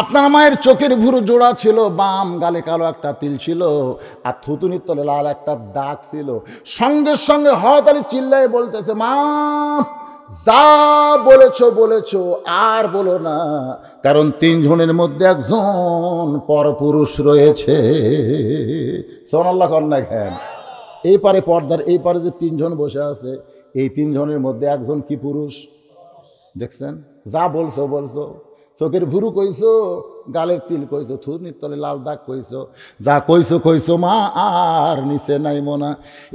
আপনার মায়ের চোখের ভুরু জোড়া ছিল বাম গালে কালো একটা তিল ছিল আর থুতুনির তলে লাল একটা দাগ ছিল সঙ্গে সঙ্গে হয়ত আলী চিল্লায় বলতেছে মা যা বলেছ বলেছ আর বলো না কারণ তিনজনের মধ্যে একজন পরপুরুষ রয়েছে সোনাল্লাহ কন্যা খেন এই পারে পর্দার এই পারে যে তিনজন বসে আছে এই তিনজনের মধ্যে একজন কি পুরুষ দেখছেন যা বলছো বলছো চোখের ভুরু কইছো গালের তিল কইছো থুরনির তলে লাল দাগ কইছো যা কইছো কইছো মা আর নিচে নাই মোনা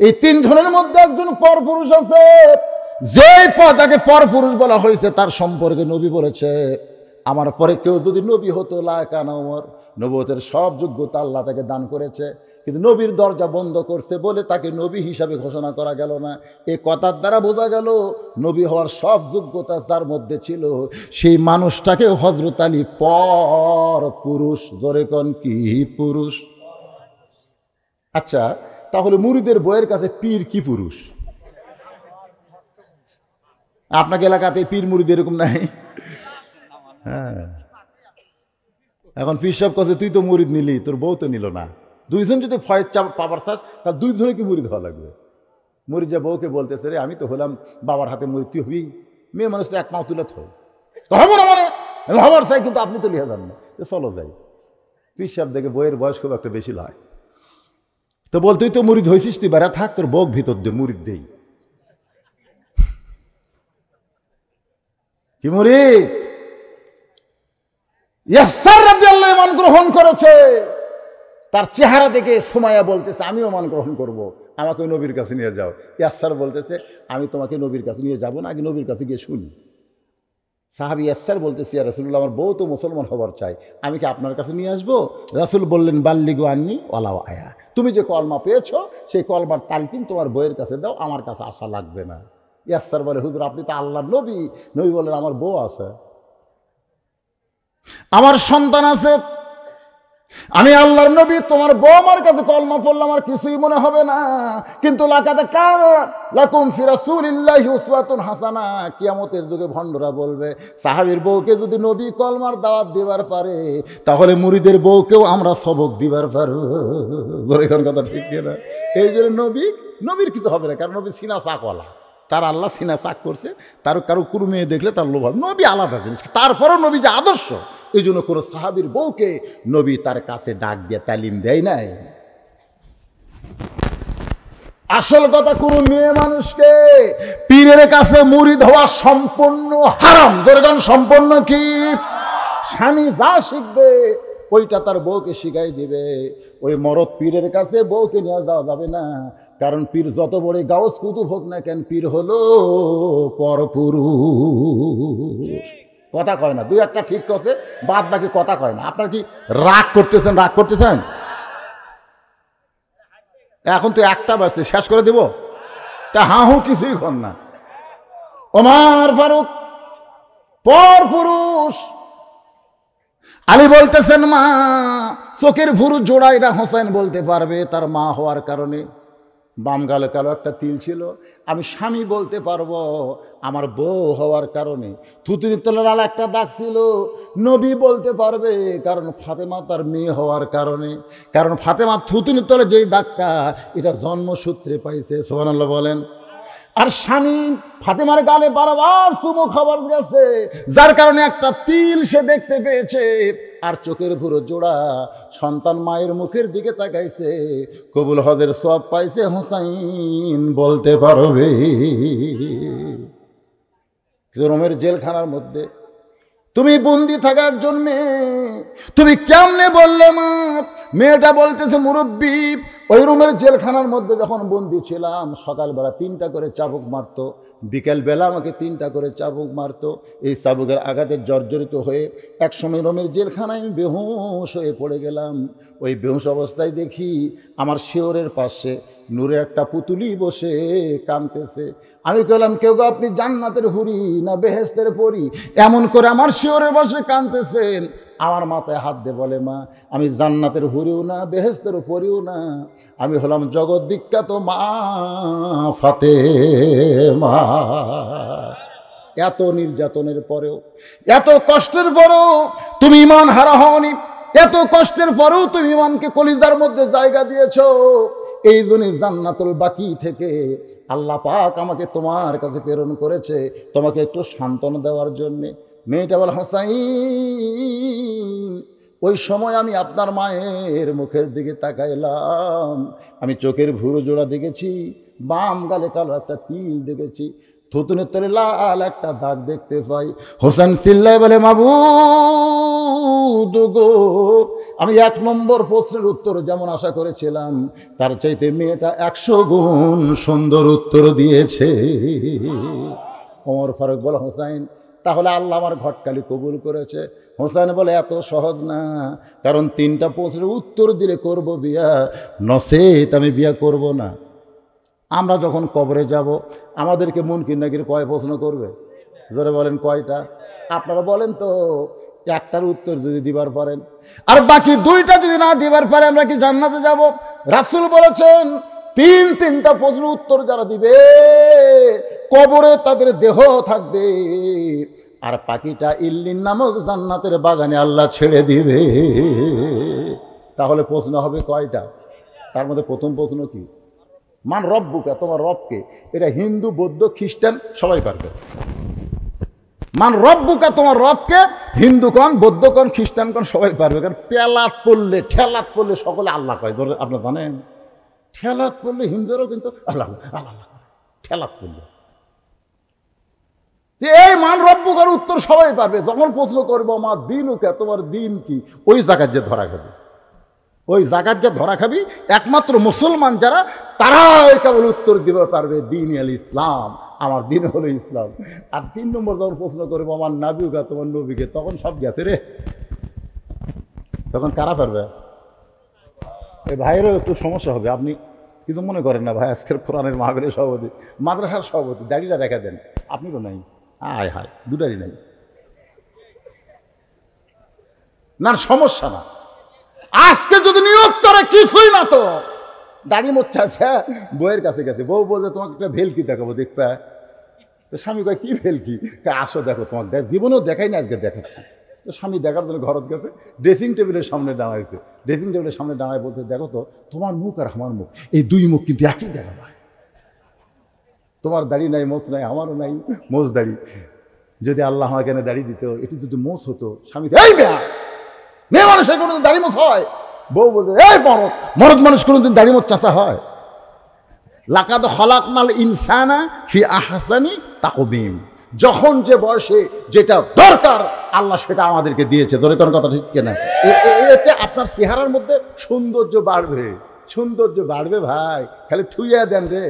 এই তিনজনের মধ্যে একজন পর পুরুষ আছে যে তাকে পর পুরুষ বলা হয়েছে তার সম্পর্কে নবী বলেছে আমার পরে কেউ যদি নবী হতো লাকান ওমর নবতের সব যোগ্যতা আল্লাহ তাকে দান করেছে কিন্তু নবীর দরজা বন্ধ করছে বলে তাকে নবী হিসাবে ঘোষণা করা গেল না এ কথার দ্বারা বোঝা গেল নবী হওয়ার সব যোগ্যতা যার মধ্যে ছিল সেই মানুষটাকে হজরত আলী পর পুরুষ জোরে কন কি পুরুষ আচ্ছা তাহলে মুড়িদের বইয়ের কাছে পীর কি পুরুষ আপনাকে এলাকাতে পীর মুরিদ এরকম নাই হ্যাঁ এখন পীর সব কাছে তুই তো মুড়িদ নিলি তোর বউ তো নিল না দুইজন যদি ভয়ের চাপ পাবার চাস তাহলে দুইজনকে মুড়ি ধোয়া লাগবে মুড়ি যা বউকে বলতেছে রে আমি তো হলাম বাবার হাতে মুড়ি তুই হবি মেয়ে মানুষ তো এক পাও তুলে থো মানে? হবার চাই কিন্তু আপনি তো লিখে যান না চলো যাই পিস সাহেব দেখে বইয়ের বয়স খুব একটা বেশি লয় তো বলতেই তো মুড়ি ধইছিস তুই বেড়া থাক তোর বউক ভিতর দে মুড়ি দেই কি মুড়ি গ্রহণ করেছে তার চেহারা দেখে সোমায়া বলতেছে আমিও মান গ্রহণ করব। আমাকে নবীর কাছে নিয়ে যাও ইয়াসার বলতেছে আমি তোমাকে নবীর কাছে নিয়ে যাব না আগে নবীর কাছে গিয়ে শুনি সাহাবি ইয়াসার বলতেছি ইয়া রসুল্লাহ আমার বউ তো মুসলমান হবার চাই আমি কি আপনার কাছে নিয়ে আসবো রাসুল বললেন বাল্লিগু আননি ওলাও আয়া তুমি যে কলমা পেয়েছো সেই কলমার তালকিন তোমার বইয়ের কাছে দাও আমার কাছে আসা লাগবে না ইয়াসার বলে হুজুর আপনি তো আল্লাহ নবী নবী বলেন আমার বউ আছে আমার সন্তান আছে আমি আল্লাহর নবী তোমার বৌমার কাছে কলমা পড়লাম আমার কিছুই মনে হবে না কিন্তু লাকাতে কার লাকুম ফিরাসুলিল্লাহি উসওয়াতুন হাসানা কিয়ামতের যুগে ভণ্ডরা বলবে সাহাবীর বউকে যদি নবী কলমার দাওয়াত দিবার পারে তাহলে মুরিদের বউকেও আমরা সবক দিবার পারব জোরে কথা ঠিক না এই যে নবী নবীর কিছু হবে না কারণ নবী সিনা চাকলা তার আল্লাহ সিনা চাক করছে তার কারো কুরু মেয়ে দেখলে তার লোভ নবী আলাদা জিনিস তারপরও নবী যে আদর্শ এই জন্য কোনো সাহাবির বউকে নবী তার কাছে ডাক দিয়ে তালিম দেয় নাই আসল কথা কোন মেয়ে মানুষকে পীরের কাছে মুড়ি ধোয়া সম্পূর্ণ হারাম যেরকম সম্পন্ন কি স্বামী যা শিখবে ওইটা তার বউকে শিখাই দিবে ওই মরদ পীরের কাছে বউকে নিয়ে যাওয়া যাবে না কারণ পীর যত বড় গাউস কুতুব হোক না কেন পীর হলো পরপুরুষ কথা কয় না দুই একটা ঠিক করছে বাদ বাকি কথা কয় না আপনার কি রাগ করতেছেন রাগ করতেছেন এখন তো একটা বাজছে শেষ করে দিব তা হাহু কিছুই কর না ওমার ফারুক পর পুরুষ আলী বলতেছেন মা চোখের ভুরু জোড়া এটা হোসেন বলতে পারবে তার মা হওয়ার কারণে বাম গালে কালো একটা তিল ছিল আমি স্বামী বলতে পারবো আমার বউ হওয়ার কারণে থুতুনিতলার আলো একটা দাগ ছিল নবী বলতে পারবে কারণ ফাতেমা তার মেয়ে হওয়ার কারণে কারণ ফাতেমা তলে যেই দাগটা এটা জন্মসূত্রে পাইছে সোহানাল্লাহ বলেন আর স্বামী ফাতেমার গালে বারবার সুমো খাবার গেছে যার কারণে একটা তিল সে দেখতে পেয়েছে আর চোখের ভুরো জোড়া সন্তান মায়ের মুখের দিকে তাকাইছে কবুল হদের সব পাইছে হোসাইন বলতে পারবে রোমের জেলখানার মধ্যে তুমি বন্দি থাকার জন্যে তুমি কেমনে বললে মা মেয়েটা বলতেছে মুরব্বী ওই রুমের জেলখানার মধ্যে যখন বন্দি ছিলাম সকালবেলা তিনটা করে চাবুক মারত বিকেলবেলা আমাকে তিনটা করে চাবুক মারত এই চাবুকের আঘাতে জর্জরিত হয়ে একসময় রুমের জেলখানায় আমি বেহুশ হয়ে পড়ে গেলাম ওই বেহুশ অবস্থায় দেখি আমার শিওরের পাশে নূরে একটা পুতুলি বসে কানতেছে আমি কইলাম কেউ আপনি জান্নাতের হুরি না বেহেস্তের পরি এমন করে আমার শিওরে বসে কানতেছেন আমার মাথায় হাত দে বলে মা আমি জান্নাতের হুরিও না বেহেস্তের পরিও না আমি হলাম জগৎ বিখ্যাত মা ফাতে মা এত নির্যাতনের পরেও এত কষ্টের পরেও তুমি ইমান হারা হওনি এত কষ্টের পরেও তুমি ইমানকে কলিজার মধ্যে জায়গা দিয়েছো এই জন্য জান্নাতুল বাকি থেকে আল্লাহ পাক আমাকে তোমার কাছে প্রেরণ করেছে তোমাকে একটু সান্ত্বনা দেওয়ার জন্যে মেয়েটা বল হাসাই ওই সময় আমি আপনার মায়ের মুখের দিকে তাকাইলাম আমি চোখের ভুরু জোড়া দেখেছি বাম গালে কালো একটা তিল দেখেছি থুতুনের তরে লাল একটা দাগ দেখতে পাই হোসেন সিল্লাই বলে মাবু দুগো আমি এক নম্বর প্রশ্নের উত্তর যেমন আশা করেছিলাম তার চাইতে মেয়েটা একশো গুণ সুন্দর উত্তর দিয়েছে ওমর ফারুক বলে হোসাইন তাহলে আল্লাহ আমার ঘটকালি কবুল করেছে হোসেন বলে এত সহজ না কারণ তিনটা প্রশ্নের উত্তর দিলে করব বিয়া নসেত আমি বিয়া করব না আমরা যখন কবরে যাব আমাদেরকে মুনকির নাকির কয় প্রশ্ন করবে জোরে বলেন কয়টা আপনারা বলেন তো একটার উত্তর যদি দিবার পারেন আর বাকি দুইটা যদি না দিবার পারে আমরা কি জান্নাতে যাব রাসুল বলেছেন তিন তিনটা প্রশ্ন উত্তর যারা দিবে কবরে তাদের দেহ থাকবে আর পাখিটা ইল্লিন নামক জান্নাতের বাগানে আল্লাহ ছেড়ে দিবে তাহলে প্রশ্ন হবে কয়টা তার মধ্যে প্রথম প্রশ্ন কি মান রব্বুকা তোমার রবকে এটা হিন্দু বৌদ্ধ খ্রিস্টান সবাই পারবে মান রব্বুকা তোমার রবকে হিন্দুকণ বৌদ্ধকণ খ্রিস্টানকণ সবাই পারবে কারণ পেলাত পড়লে ঠেলাত পড়লে সকলে আল্লাহ কয় ধরে আপনার জানেন ঠেলাত পড়লে হিন্দুরাও কিন্তু আল্লাহ আল্লাহ ঠেলাত পড়লে যে এই মান রব্বুকার উত্তর সবাই পাবে যখন প্রশ্ন করবো আমার দিন উকে তোমার দিন কি ওই জায়গায় যে ধরা গেবে ওই জাগার যা ধরা খাবি একমাত্র মুসলমান যারা তারাই কেবল উত্তর দিতে পারবে দিন আল ইসলাম আমার দিন হলো ইসলাম আর তিন নম্বর যখন প্রশ্ন করবো আমার নাবিউকা তোমার নবীকে তখন সব গেছে রে তখন কারা পারবে এই ভাইয়েরও একটু সমস্যা হবে আপনি কিন্তু মনে করেন না ভাই আজকের কোরআনের মাহবিলের সভাপতি মাদ্রাসার সভাপতি দাড়িটা দেখা দেন আপনি তো নাই আয় হায় দুটারই নাই না সমস্যা না আজকে যদি নিয়োগ করে কিছুই না তো দাড়ি মোচ্ছা আছে হ্যাঁ? বউয়ের কাছে গেছে বউ বলছে তোমাকে একটা ভেলকি দেখাবো দেখতে তো স্বামী কয় কী ভেলকি আসো দেখো তোমার দেখ জীবনেও দেখাই না আজকে দেখাচ্ছি তো স্বামী দেখার জন্য ঘরত গেছে ড্রেসিং টেবিলের সামনে দাঁড়াইছে ড্রেসিং টেবিলের সামনে দাঁড়ায় বলতে দেখো তো তোমার মুখ আর আমার মুখ এই দুই মুখ কিন্তু একই দেখা পায় তোমার দাড়ি নাই মোচ নাই আমারও নাই মোচ দাড়ি যদি আল্লাহ আমাকে দাড়ি দিত এটি যদি মোচ হতো স্বামী মেয়ে মানুষের কোনোদিন দাড়িমুখ হয় বউ বলছে এই মরদ মরদ মানুষ দাড়ি দাড়িমুখ চাষা হয় লাকাত মাল ইনসানা ফি আহসানি তাকবিম যখন যে বয়সে যেটা দরকার আল্লাহ সেটা আমাদেরকে দিয়েছে ধরে কোনো কথা ঠিক কেনা এতে আপনার চেহারার মধ্যে সৌন্দর্য বাড়বে সৌন্দর্য বাড়বে ভাই খালি থুইয়া দেন রে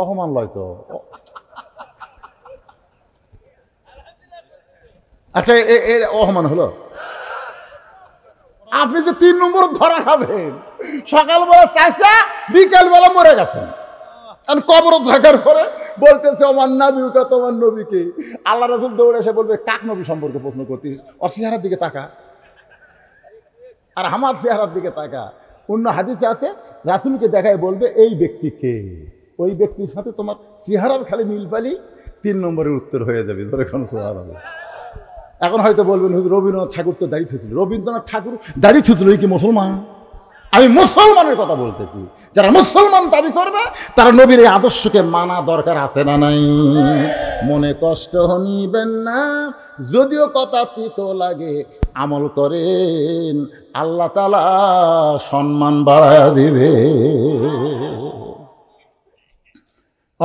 অহমান লয় তো আচ্ছা এর অহমান হলো আপনি যে তিন নম্বর ধরা খাবেন সকালবেলা চাইছে বিকালবেলা মরে গেছেন কবর বলতেছে আমার তোমার নবীকে আল্লাহ দৌড়ে এসে বলবে কাক নবী সম্পর্কে প্রশ্ন করতিস ওর চেহারার দিকে তাকা আর আমার চেহারার দিকে তাকা অন্য হাদিসে আছে রাসুলকে দেখায় বলবে এই ব্যক্তিকে ওই ব্যক্তির সাথে তোমার চেহারার খালি মিল পালি তিন নম্বরের উত্তর হয়ে যাবে ধরে কোনো এখন হয়তো বলবেন রবীন্দ্রনাথ ঠাকুর তো দাঁড়িয়ে থুছিল রবীন্দ্রনাথ ঠাকুর দাঁড়িয়ে থুছিল কি মুসলমান আমি মুসলমানের কথা বলতেছি যারা মুসলমান দাবি করবে তারা নবীর এই আদর্শকে মানা দরকার আছে না নাই মনে কষ্ট হনিবেন না যদিও কথা তিত লাগে আমল করেন আল্লাহ তালা সম্মান বাড়া দিবে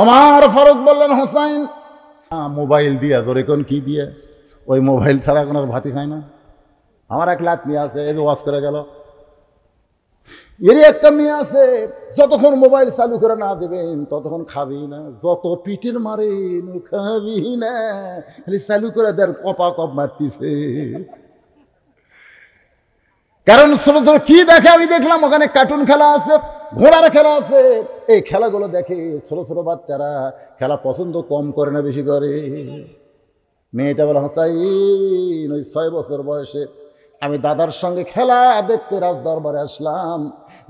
আমার ফারুক বললেন হোসাইন মোবাইল দিয়া ধরে কোন কি দিয়ে ওই মোবাইল ছাড়া কোনো আর ভাতি খায় না আমার এক লাখ নিয়ে আছে এই যে ওয়াশ করে গেল এরই একটা মেয়ে আছে যতক্ষণ মোবাইল চালু করে না দেবেন ততক্ষণ খাবি না যত পিটের মারে খাবি না খালি চালু করে দেন কপা কপ মারতিছে কারণ ছোট ছোট কি দেখে আমি দেখলাম ওখানে কার্টুন খেলা আছে ঘোড়ার খেলা আছে এই খেলাগুলো দেখে ছোট ছোট বাচ্চারা খেলা পছন্দ কম করে না বেশি করে মেয়েটা বলে হাসাইন ওই ছয় বছর বয়সে আমি দাদার সঙ্গে খেলা দেখতে রাজ দরবারে আসলাম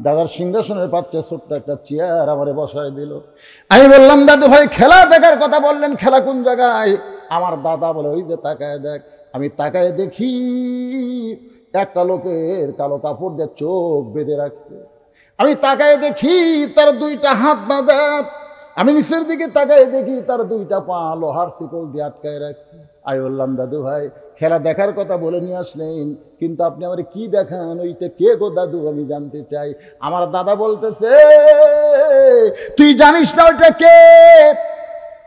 দাদার সিংহাসনের পাচ্ছে ছোট্ট একটা চেয়ার আমারে বসায় দিল আমি বললাম দাদু ভাই খেলা দেখার কথা বললেন খেলা কোন জায়গায় আমার দাদা বলে ওই যে তাকায় দেখ আমি তাকায় দেখি একটা লোকের কালো কাপড় দিয়ে চোখ বেঁধে রাখছে আমি তাকায় দেখি তার দুইটা হাত বাঁধা আমি নিচের দিকে তাকায় দেখি তার দুইটা পা লোহার শিকল দিয়ে আটকায় রাখছে আমি বললাম দাদু ভাই খেলা দেখার কথা বলে নিয়ে আসলেন কিন্তু আপনি আমার কি দেখান ওইটা কে গো দাদু আমি জানতে চাই আমার দাদা বলতেছে তুই জানিস না ওইটা কে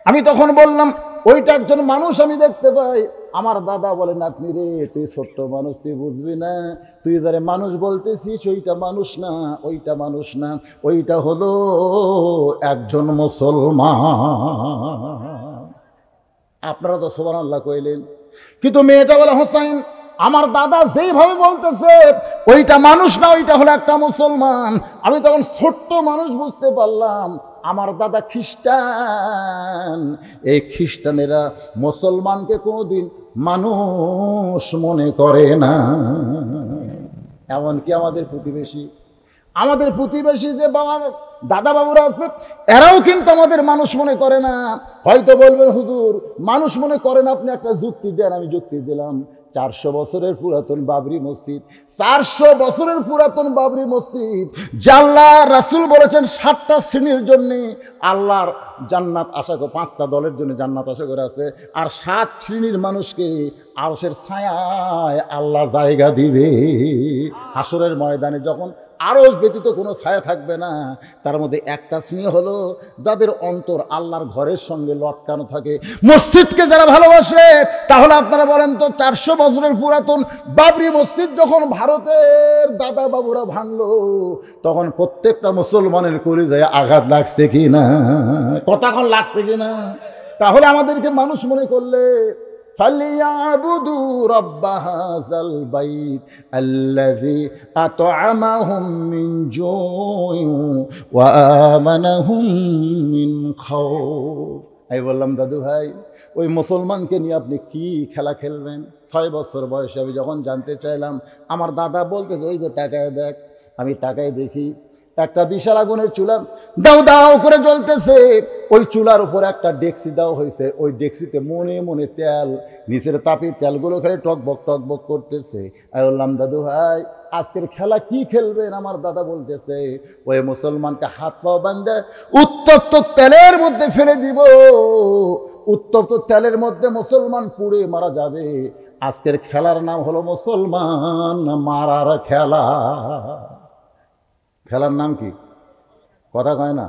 আমি তখন বললাম ওইটা একজন মানুষ আমি দেখতে পাই আমার দাদা বলে নাতনি রে তুই ছোট্ট মানুষ তুই বুঝবি না তুই যারে মানুষ বলতেছিস ওইটা মানুষ না ওইটা মানুষ না ওইটা হলো একজন মুসলমান আপনারা তো সোবান আল্লাহ কইলেন কিন্তু মেয়েটা বলে হোসাইন আমার দাদা যেইভাবে বলতেছে ওইটা মানুষ না ওইটা হলো একটা মুসলমান আমি তখন ছোট্ট মানুষ বুঝতে পারলাম আমার দাদা খ্রিস্টান এই খ্রিস্টানেরা মুসলমানকে কোনোদিন মানুষ মনে করে না এমনকি আমাদের প্রতিবেশী আমাদের প্রতিবেশী যে বাবার দাদা বাবুরা আছে এরাও কিন্তু আমাদের মানুষ মনে করে না হয়তো বলবেন হুজুর মানুষ মনে করেন আপনি একটা যুক্তি দেন আমি যুক্তি দিলাম চারশো বছরের পুরাতন বাবরি মসজিদ চারশো বছরের পুরাতন বাবরি মসজিদ জাল্লা রাসুল বলেছেন সাতটা শ্রেণীর জন্য আল্লাহর জান্নাত আশা করে পাঁচটা দলের জন্য জান্নাত আশা করে আছে আর সাত শ্রেণীর মানুষকে আরসের ছায়ায় আল্লাহ জায়গা দিবে হাসরের ময়দানে যখন আরস ব্যতীত কোনো ছায়া থাকবে না তার মধ্যে একটা স্নেহ হলো যাদের অন্তর আল্লাহর ঘরের সঙ্গে লটকানো থাকে মসজিদকে যারা ভালোবাসে তাহলে আপনারা বলেন তো চারশো বছরের পুরাতন বাবরি মসজিদ যখন ভারতের দাদা বাবুরা ভাঙল তখন প্রত্যেকটা মুসলমানের করে যায় আঘাত লাগছে কি না কতক্ষণ লাগছে কি না তাহলে আমাদেরকে মানুষ মনে করলে فليعبدوا رب هذا البيت الذي أطعمهم من جوع وآمنهم من خوف আমি বললাম দাদু ভাই ওই মুসলমানকে নিয়ে আপনি কি খেলা খেলবেন ছয় বছর বয়সে আমি যখন জানতে চাইলাম আমার দাদা বলতেছে ওই যে টাকায় দেখ আমি তাকায় দেখি একটা বিশাল আগুনের চুলা দাও দাও করে জ্বলতেছে ওই চুলার উপর একটা ডেক্সি দেওয়া হয়েছে ওই ডেক্সিতে মনে মনে তেল নিচের তাপে তেলগুলো খেলে টকবক টকবক করতেছে আই বললাম দাদু ভাই আজকের খেলা কি খেলবেন আমার দাদা বলতেছে ওই মুসলমানকে হাত পাও বান্ধে উত্তপ্ত তেলের মধ্যে ফেলে দিব উত্তপ্ত তেলের মধ্যে মুসলমান পুড়ে মারা যাবে আজকের খেলার নাম হলো মুসলমান মারার খেলা খেলার নাম কি কথা কয় না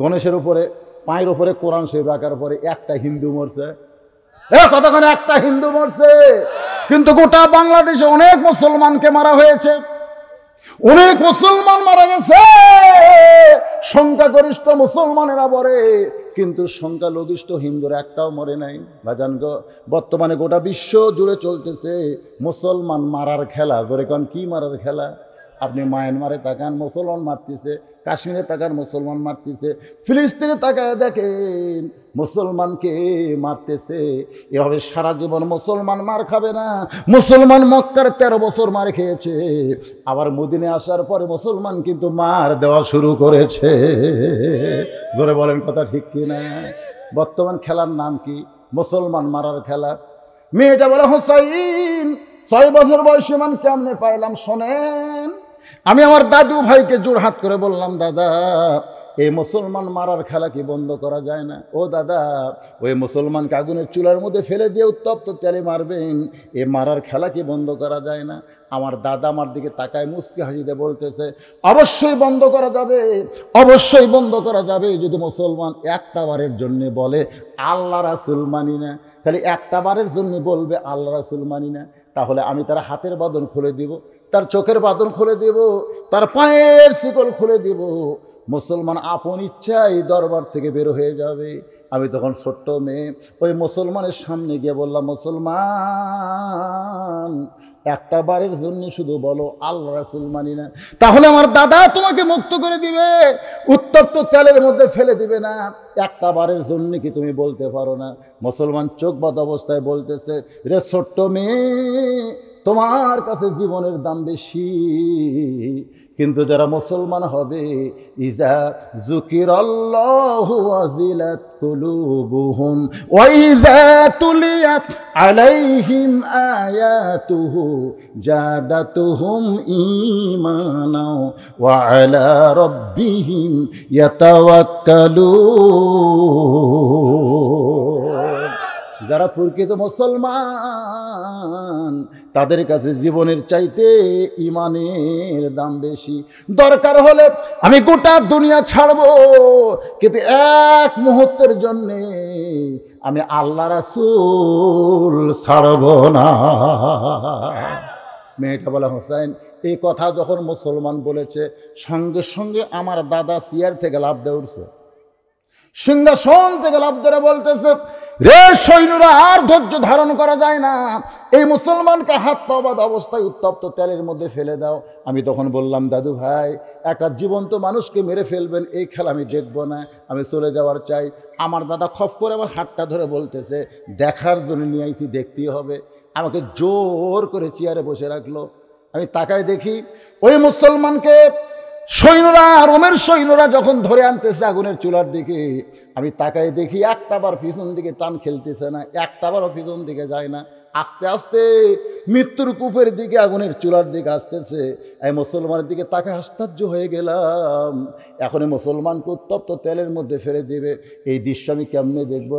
গণেশের উপরে পায়ের উপরে কোরআন শরীফ রাখার পরে একটা হিন্দু মরছে কতক্ষণ একটা হিন্দু মরছে কিন্তু গোটা বাংলাদেশে অনেক মুসলমানকে মারা হয়েছে অনেক মুসলমান মারা গেছে সংখ্যাগরিষ্ঠ মুসলমানেরা বলে কিন্তু সংখ্যালঘিষ্ঠ হিন্দুরা একটাও মরে নাই ভাজান গো বর্তমানে গোটা বিশ্ব জুড়ে চলতেছে মুসলমান মারার খেলা ধরে কন কি মারার খেলা আপনি মায়ানমারে তাকান মুসলমান মারতেছে কাশ্মীরে তাকান মুসলমান মারতেছে ফিলিস্তিনে তাকায় দেখেন মুসলমানকে মারতেছে এভাবে সারা জীবন মুসলমান মার খাবে না মুসলমান মক্কার তেরো বছর মার খেয়েছে আবার মদিনে আসার পরে মুসলমান কিন্তু মার দেওয়া শুরু করেছে ধরে বলেন কথা ঠিক কিনা বর্তমান খেলার নাম কি মুসলমান মারার খেলা মেয়েটা বলে হোসাইন ছয় বছর বয়সী মান কেমনে পাইলাম শোনেন আমি আমার দাদু ভাইকে জোড়হাত করে বললাম দাদা এই মুসলমান মারার খেলা কি বন্ধ করা যায় না ও দাদা ওই মুসলমানকে আগুনের চুলার মধ্যে ফেলে দিয়ে উত্তপ্ত তেলে মারবেন এ মারার খেলা কি বন্ধ করা যায় না আমার দাদা আমার দিকে তাকায় মুসকি হাসিতে বলতেছে অবশ্যই বন্ধ করা যাবে অবশ্যই বন্ধ করা যাবে যদি মুসলমান একটা বারের জন্যে বলে আল্লাহ রাসুল মানি না তাহলে একটা বারের জন্য বলবে আল্লাহ রাসুল মানি না তাহলে আমি তারা হাতের বদন খুলে দিব তার চোখের বাদন খুলে দেব তার পায়ের শিকল খুলে দেব মুসলমান আপন ইচ্ছায় দরবার থেকে বের হয়ে যাবে আমি তখন ছোট্ট মেয়ে ওই মুসলমানের সামনে গিয়ে বললাম মুসলমান একটা বারের জন্য শুধু বলো আল্লাহ রাসুল মানি না তাহলে আমার দাদা তোমাকে মুক্ত করে দিবে উত্তপ্ত তেলের মধ্যে ফেলে দিবে না একটা বারের জন্য কি তুমি বলতে পারো না মুসলমান চোখ বাদ অবস্থায় বলতেছে রে ছোট্ট মেয়ে তোমার কাছে জীবনের দাম বেশি কিন্তু যারা মুসলমান হবে ইজা জুকির আজিলাত কুলুবুহুম ওয়াইজা তুলিয়াত আলাইহিম আয়াতুহু জাদাতুহুম ঈমানাও ওয়া আলা রাব্বিহিম ইয়াতাওয়াক্কালুন যারা প্রকৃত মুসলমান তাদের কাছে জীবনের চাইতে ইমানের দাম বেশি দরকার হলে আমি গোটা দুনিয়া ছাড়ব কিন্তু এক মুহূর্তের জন্যে আমি আল্লাহ রাসুল ছাড়ব না মেয়েটা বলে হোসেন এই কথা যখন মুসলমান বলেছে সঙ্গে সঙ্গে আমার দাদা সিয়ার থেকে লাভ দেওয়া উঠছে সিংহাসন থেকে লাভ ধরে বলতেছে রে সৈন্যরা আর ধৈর্য ধারণ করা যায় না এই মুসলমানকে হাত পাবাদ অবস্থায় উত্তপ্ত তেলের মধ্যে ফেলে দাও আমি তখন বললাম দাদু ভাই একটা জীবন্ত মানুষকে মেরে ফেলবেন এই খেলা আমি দেখব না আমি চলে যাওয়ার চাই আমার দাদা খফ করে আমার হাতটা ধরে বলতেছে দেখার জন্য নিয়ে আইছি দেখতেই হবে আমাকে জোর করে চেয়ারে বসে রাখলো আমি তাকায় দেখি ওই মুসলমানকে সৈন্যরা রোমের সৈন্যরা যখন ধরে আনতেছে আগুনের চুলার দিকে আমি তাকায় দেখি একটাবার পিছন দিকে টান খেলতেছে না একটাবারও পিছন দিকে যায় না আস্তে আস্তে মৃত্যুর কূপের দিকে আগুনের চুলার দিকে আসতেছে এই মুসলমানের দিকে তাকে আশ্চর্য হয়ে গেলাম এখন মুসলমানকে উত্তপ্ত তেলের মধ্যে ফেলে দেবে এই দৃশ্য আমি কেমনে দেখবো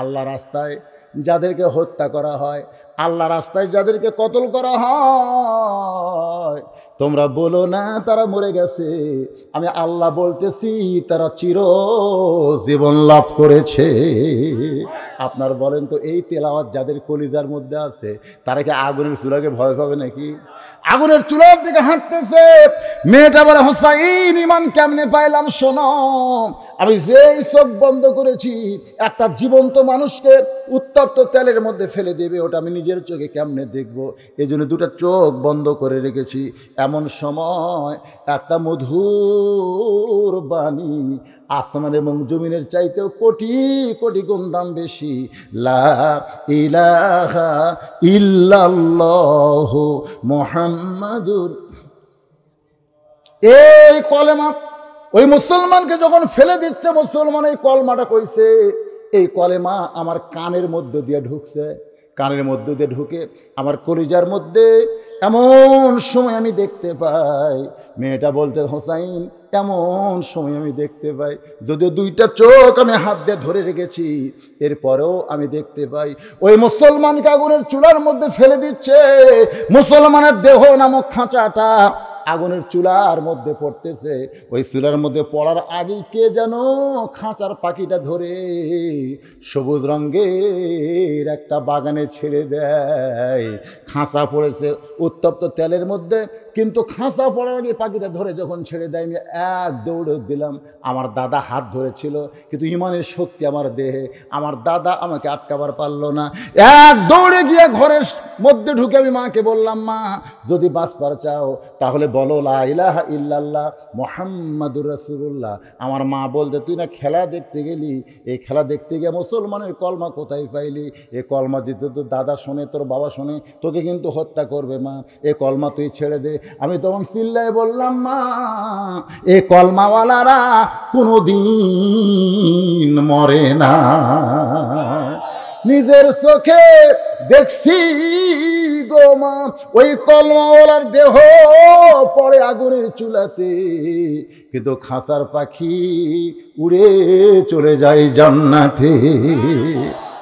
আল্লাহ রাস্তায় যাদেরকে হত্যা করা হয় আল্লাহ রাস্তায় যাদেরকে কতল করা হয় তোমরা বলো না তারা মরে গেছে আমি আল্লাহ বলতেছি তারা চির জীবন লাভ করেছে আপনার বলেন তো এই তেলাওয়াত যাদের কলিজার মধ্যে আছে তারা কি আগুনের চুলাকে ভয় পাবে নাকি আগুনের চুলার দিকে হাঁটতেছে মেয়েটা বলে হোসাইন ইমান কেমনে পাইলাম শোন আমি যেই চোখ বন্ধ করেছি একটা জীবন্ত মানুষকে উত্তপ্ত তেলের মধ্যে ফেলে দেবে ওটা আমি নিজের চোখে কেমনে দেখবো এই জন্য দুটা চোখ বন্ধ করে রেখেছি এমন সময় একটা মধুর বাণী আসমান এবং জমিনের চাইতেও কোটি কোটি গুণ দাম বেশি লা মোহাম্মদুর এই কলেমা ওই মুসলমানকে যখন ফেলে দিচ্ছে মুসলমান এই কলমাটা কইছে এই কলেমা আমার কানের মধ্য দিয়ে ঢুকছে কানের মধ্য দিয়ে ঢুকে আমার কলিজার মধ্যে এমন সময় আমি দেখতে পাই মেয়েটা বলতে হোসাইন এমন সময় আমি দেখতে পাই যদিও দুইটা চোখ আমি হাত দিয়ে ধরে রেখেছি এরপরেও আমি দেখতে পাই ওই মুসলমান কাগুনের চুলার মধ্যে ফেলে দিচ্ছে মুসলমানের দেহ নামক খাঁচাটা আগুনের চুলার মধ্যে পড়তেছে ওই চুলার মধ্যে পড়ার আগেই কে যেন খাঁচার পাখিটা ধরে সবুজ রঙের একটা বাগানে ছেড়ে দেয় খাঁচা পড়েছে উত্তপ্ত তেলের মধ্যে কিন্তু খাঁচা পড়ার আগে পাখিটা ধরে যখন ছেড়ে দেয় আমি এক দৌড়ে দিলাম আমার দাদা হাত ধরেছিল কিন্তু ইমানের শক্তি আমার দেহে আমার দাদা আমাকে আটকাবার পারলো না এক দৌড়ে গিয়ে ঘরের মধ্যে ঢুকে আমি মাকে বললাম মা যদি বাঁচবার চাও তাহলে বলো লা ইলাহা ইল্লাল্লাহ মোহাম্মদুর রসুল্লাহ আমার মা বলতে তুই না খেলা দেখতে গেলি এই খেলা দেখতে গিয়ে মুসলমানের কলমা কোথায় পাইলি এ কলমা যদি তোর দাদা শোনে তোর বাবা শোনে তোকে কিন্তু হত্যা করবে মা এ কলমা তুই ছেড়ে দে আমি তখন চিল্লায় বললাম মা এ কলমাওয়ালারা কোনো দিন মরে না নিজের চোখে দেখছি গো মা ওই কলমাওয়ালার দেহ পরে আগুনের চুলাতে কিন্তু খাঁচার পাখি উড়ে চলে যায় জান্নাতে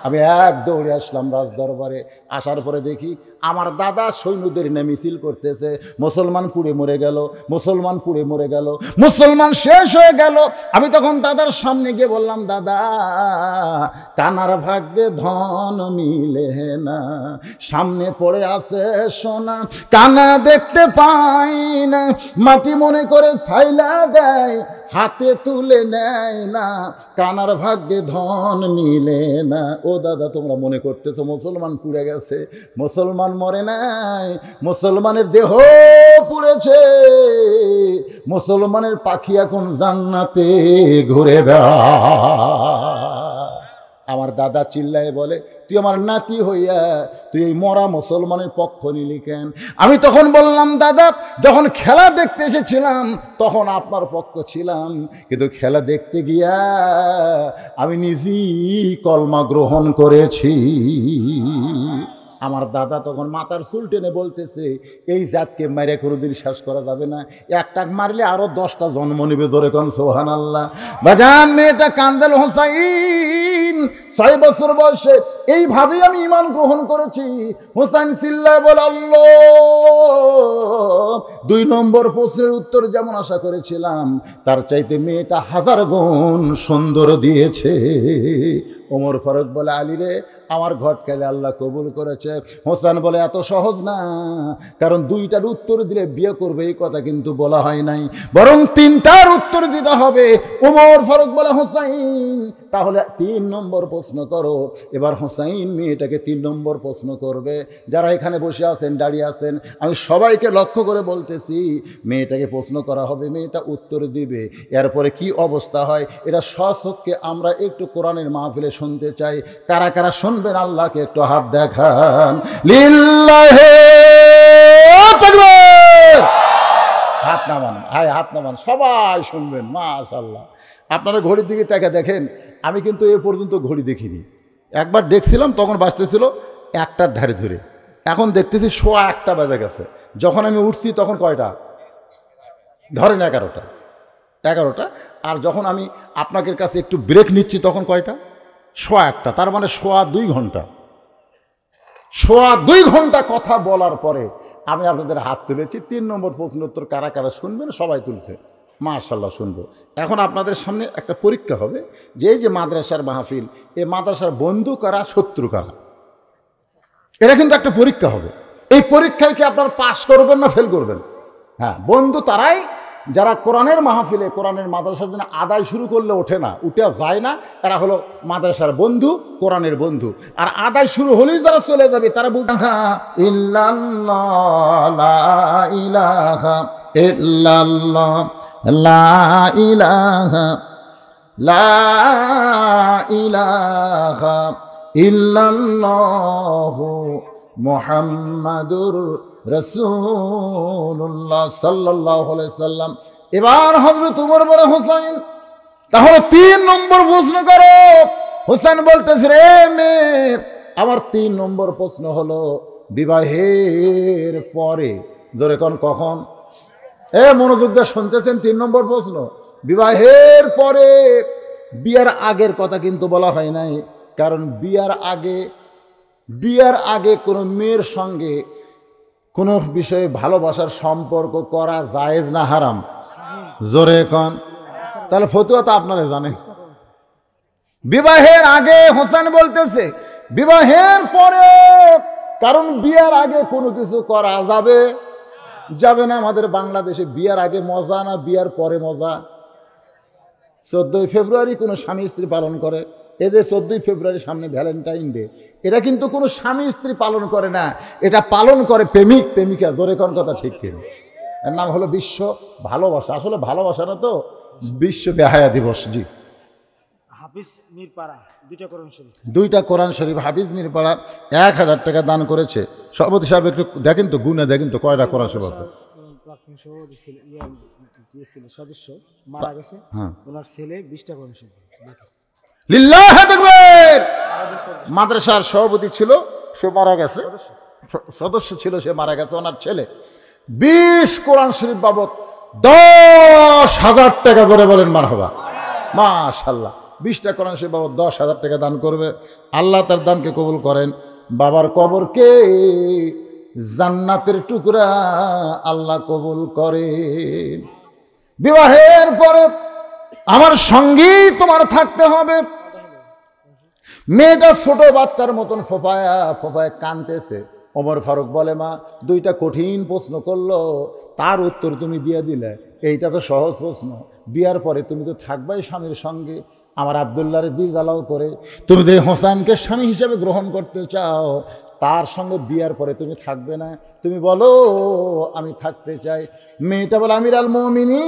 আমি এক দৌড়ে আসলাম দরবারে আসার পরে দেখি আমার দাদা সৈন্যদের নেমিছিল মিছিল করতেছে মুসলমান পুড়ে মরে গেল মুসলমান পুড়ে মরে গেল মুসলমান শেষ হয়ে গেল আমি তখন দাদার সামনে গিয়ে বললাম দাদা কানার ভাগ্যে ধন মিলে না সামনে পড়ে আছে সোনা কানা দেখতে পাই না মাটি মনে করে ফাইলা দেয় হাতে তুলে নেয় না কানার ভাগ্যে ধন মিলে না ও দাদা তোমরা মনে করতেছো মুসলমান পুড়ে গেছে মুসলমান মরে নাই মুসলমানের দেহ পুড়েছে মুসলমানের পাখি এখন জান্নাতে ঘুরে বেড়া আমার দাদা চিল্লায় বলে তুই আমার নাতি হইয়া তুই এই মরা মুসলমানের পক্ষ নিলি কেন আমি তখন বললাম দাদা যখন খেলা দেখতে এসেছিলাম তখন আপনার পক্ষ ছিলাম কিন্তু খেলা দেখতে গিয়া আমি নিজেই কলমা গ্রহণ করেছি আমার দাদা তখন মাথার চুল টেনে বলতেছে এই জাতকে মেরে কোনোদিন শেষ করা যাবে না একটা মারলে আরও দশটা জন্ম নেবে ধরে কোন সোহান আল্লাহ বাজান মেয়েটা কান্দাল হোসাইন ছয় বছর বয়সে এইভাবেই আমি ইমান গ্রহণ করেছি হোসাইন সিল্লা বল দুই নম্বর প্রশ্নের উত্তর যেমন আশা করেছিলাম তার চাইতে মেয়েটা হাজার গুণ সুন্দর দিয়েছে ওমর ফারুক বলে আলী রে আমার ঘটকালে আল্লাহ কবুল করেছে হোসান বলে এত সহজ না কারণ দুইটার উত্তর দিলে বিয়ে করবে এই কথা কিন্তু বলা হয় নাই বরং তিনটার উত্তর দিতে হবে ওমর ফারুক বলে হোসাইন তাহলে তিন নম্বর প্রশ্ন করো এবার হোসাইন মেয়েটাকে তিন নম্বর প্রশ্ন করবে যারা এখানে বসে আছেন দাঁড়িয়ে আছেন আমি সবাইকে লক্ষ্য করে বলতেছি মেয়েটাকে প্রশ্ন করা হবে মেয়েটা উত্তর দিবে এরপরে কি অবস্থা হয় এটা স্বচক্ষে আমরা একটু কোরআনের মাহফিলে শুনতে চাই কারা কারা শুনবেন আল্লাহকে একটু হাত দেখান লিল্লাহে হাত নামান হায় হাত নামান সবাই শুনবেন মাশাল্লাহ আপনারা ঘড়ির দিকে তাকে দেখেন আমি কিন্তু এ পর্যন্ত ঘড়ি দেখিনি একবার দেখছিলাম তখন বাঁচতেছিল একটার ধারে ধরে এখন দেখতেছি শোয়া একটা বেজে গেছে যখন আমি উঠছি তখন কয়টা ধরেন এগারোটা এগারোটা আর যখন আমি আপনাদের কাছে একটু ব্রেক নিচ্ছি তখন কয়টা সোয়া একটা তার মানে শোয়া দুই ঘন্টা সোয়া দুই ঘন্টা কথা বলার পরে আমি আপনাদের হাত তুলেছি তিন নম্বর প্রশ্ন উত্তর কারা কারা শুনবেন সবাই তুলছে মাশাল্লাহ শুনবো এখন আপনাদের সামনে একটা পরীক্ষা হবে যে যে মাদ্রাসার মাহফিল এ মাদ্রাসার বন্ধু কারা শত্রু কারা এটা কিন্তু একটা পরীক্ষা হবে এই পরীক্ষায় কি আপনারা পাস করবেন না ফেল করবেন হ্যাঁ বন্ধু তারাই যারা কোরআনের মাহফিলে কোরআনের মাদ্রাসার জন্য আদায় শুরু করলে ওঠে না উঠে যায় না তারা হলো মাদ্রাসার বন্ধু কোরআনের বন্ধু আর আদায় শুরু হলেই যারা চলে যাবে তারা বলতে ইলাহা ইল্লাল্লাহ لا إله لا إله إلا الله محمد رسول الله صلى الله عليه এবার হজরত উমর বড় হুসাইন তাহলে তিন নম্বর প্রশ্ন করো হোসেন বলতেছে রে মেয়ে আমার তিন নম্বর প্রশ্ন হলো বিবাহের পরে ধরে কখন এ মনোযোগটা শুনতেছেন তিন নম্বর প্রশ্ন বিবাহের পরে বিয়ার আগের কথা কিন্তু বলা হয় নাই কারণ বিয়ার আগে বিয়ার আগে কোনো মেয়ের সঙ্গে কোনো বিষয়ে ভালোবাসার সম্পর্ক করা জায়েজ না হারাম জোরে এখন তাহলে ফতুয়া তো আপনারা জানেন বিবাহের আগে হোসেন বলতেছে বিবাহের পরে কারণ বিয়ার আগে কোনো কিছু করা যাবে যাবে না আমাদের বাংলাদেশে বিয়ার আগে মজা না বিয়ার পরে মজা চোদ্দোই ফেব্রুয়ারি কোনো স্বামী স্ত্রী পালন করে এ যে চোদ্দোই ফেব্রুয়ারি সামনে ভ্যালেন্টাইন ডে এটা কিন্তু কোনো স্বামী স্ত্রী পালন করে না এটা পালন করে প্রেমিক প্রেমিকা দরে কোন কথা ঠিক কিনা এর নাম হলো বিশ্ব ভালোবাসা আসলে ভালোবাসা না তো বিশ্ব বেহায়া দিবস জি হাফিজ মিরপাড়া দুইটা কোরআন শরীফ দুইটা কোরআন শরীফ হাফিজ মিরপাড়া এক হাজার টাকা দান করেছে সভাপতি সাহেব একটু দেখেন তো গুনে দেখেন তো কয়টা কোরআন শরীফ আছে ইয়ে, সদস্য মারা গেছে হ্যাঁ। ওনার ছেলে বিশটা কোরআন শরীফ মাদ্রাসার সভাপতি ছিল সে মারা গেছে সদস্য ছিল সে মারা গেছে ওনার ছেলে বিশ কোরআন শরীফ বাবদ দশ হাজার টাকা ধরে বলেন মার হবা মাশাল্লাহ বিশটা করেন সে বাবা দশ হাজার টাকা দান করবে আল্লাহ তার দানকে কবুল করেন বাবার কবরকে জান্নাতের টুকরা আল্লাহ কবুল করে বিবাহের পরে আমার সঙ্গী তোমার থাকতে হবে মেয়েটা ছোট বাচ্চার মতন ফোপায়া ফোপায় কানতেছে ওমর ফারুক বলে মা দুইটা কঠিন প্রশ্ন করলো তার উত্তর তুমি দিয়ে দিলে এইটা তো সহজ প্রশ্ন বিয়ার পরে তুমি তো থাকবাই স্বামীর সঙ্গে আমার আবদুল্লাহর দিজালাও করে তুমি যদি হোসাইনকে স্বামী হিসেবে গ্রহণ করতে চাও তার সঙ্গে বিয়ার পরে তুমি থাকবে না তুমি বলো আমি থাকতে চাই মেয়েটা বলে আমির আল মমিনি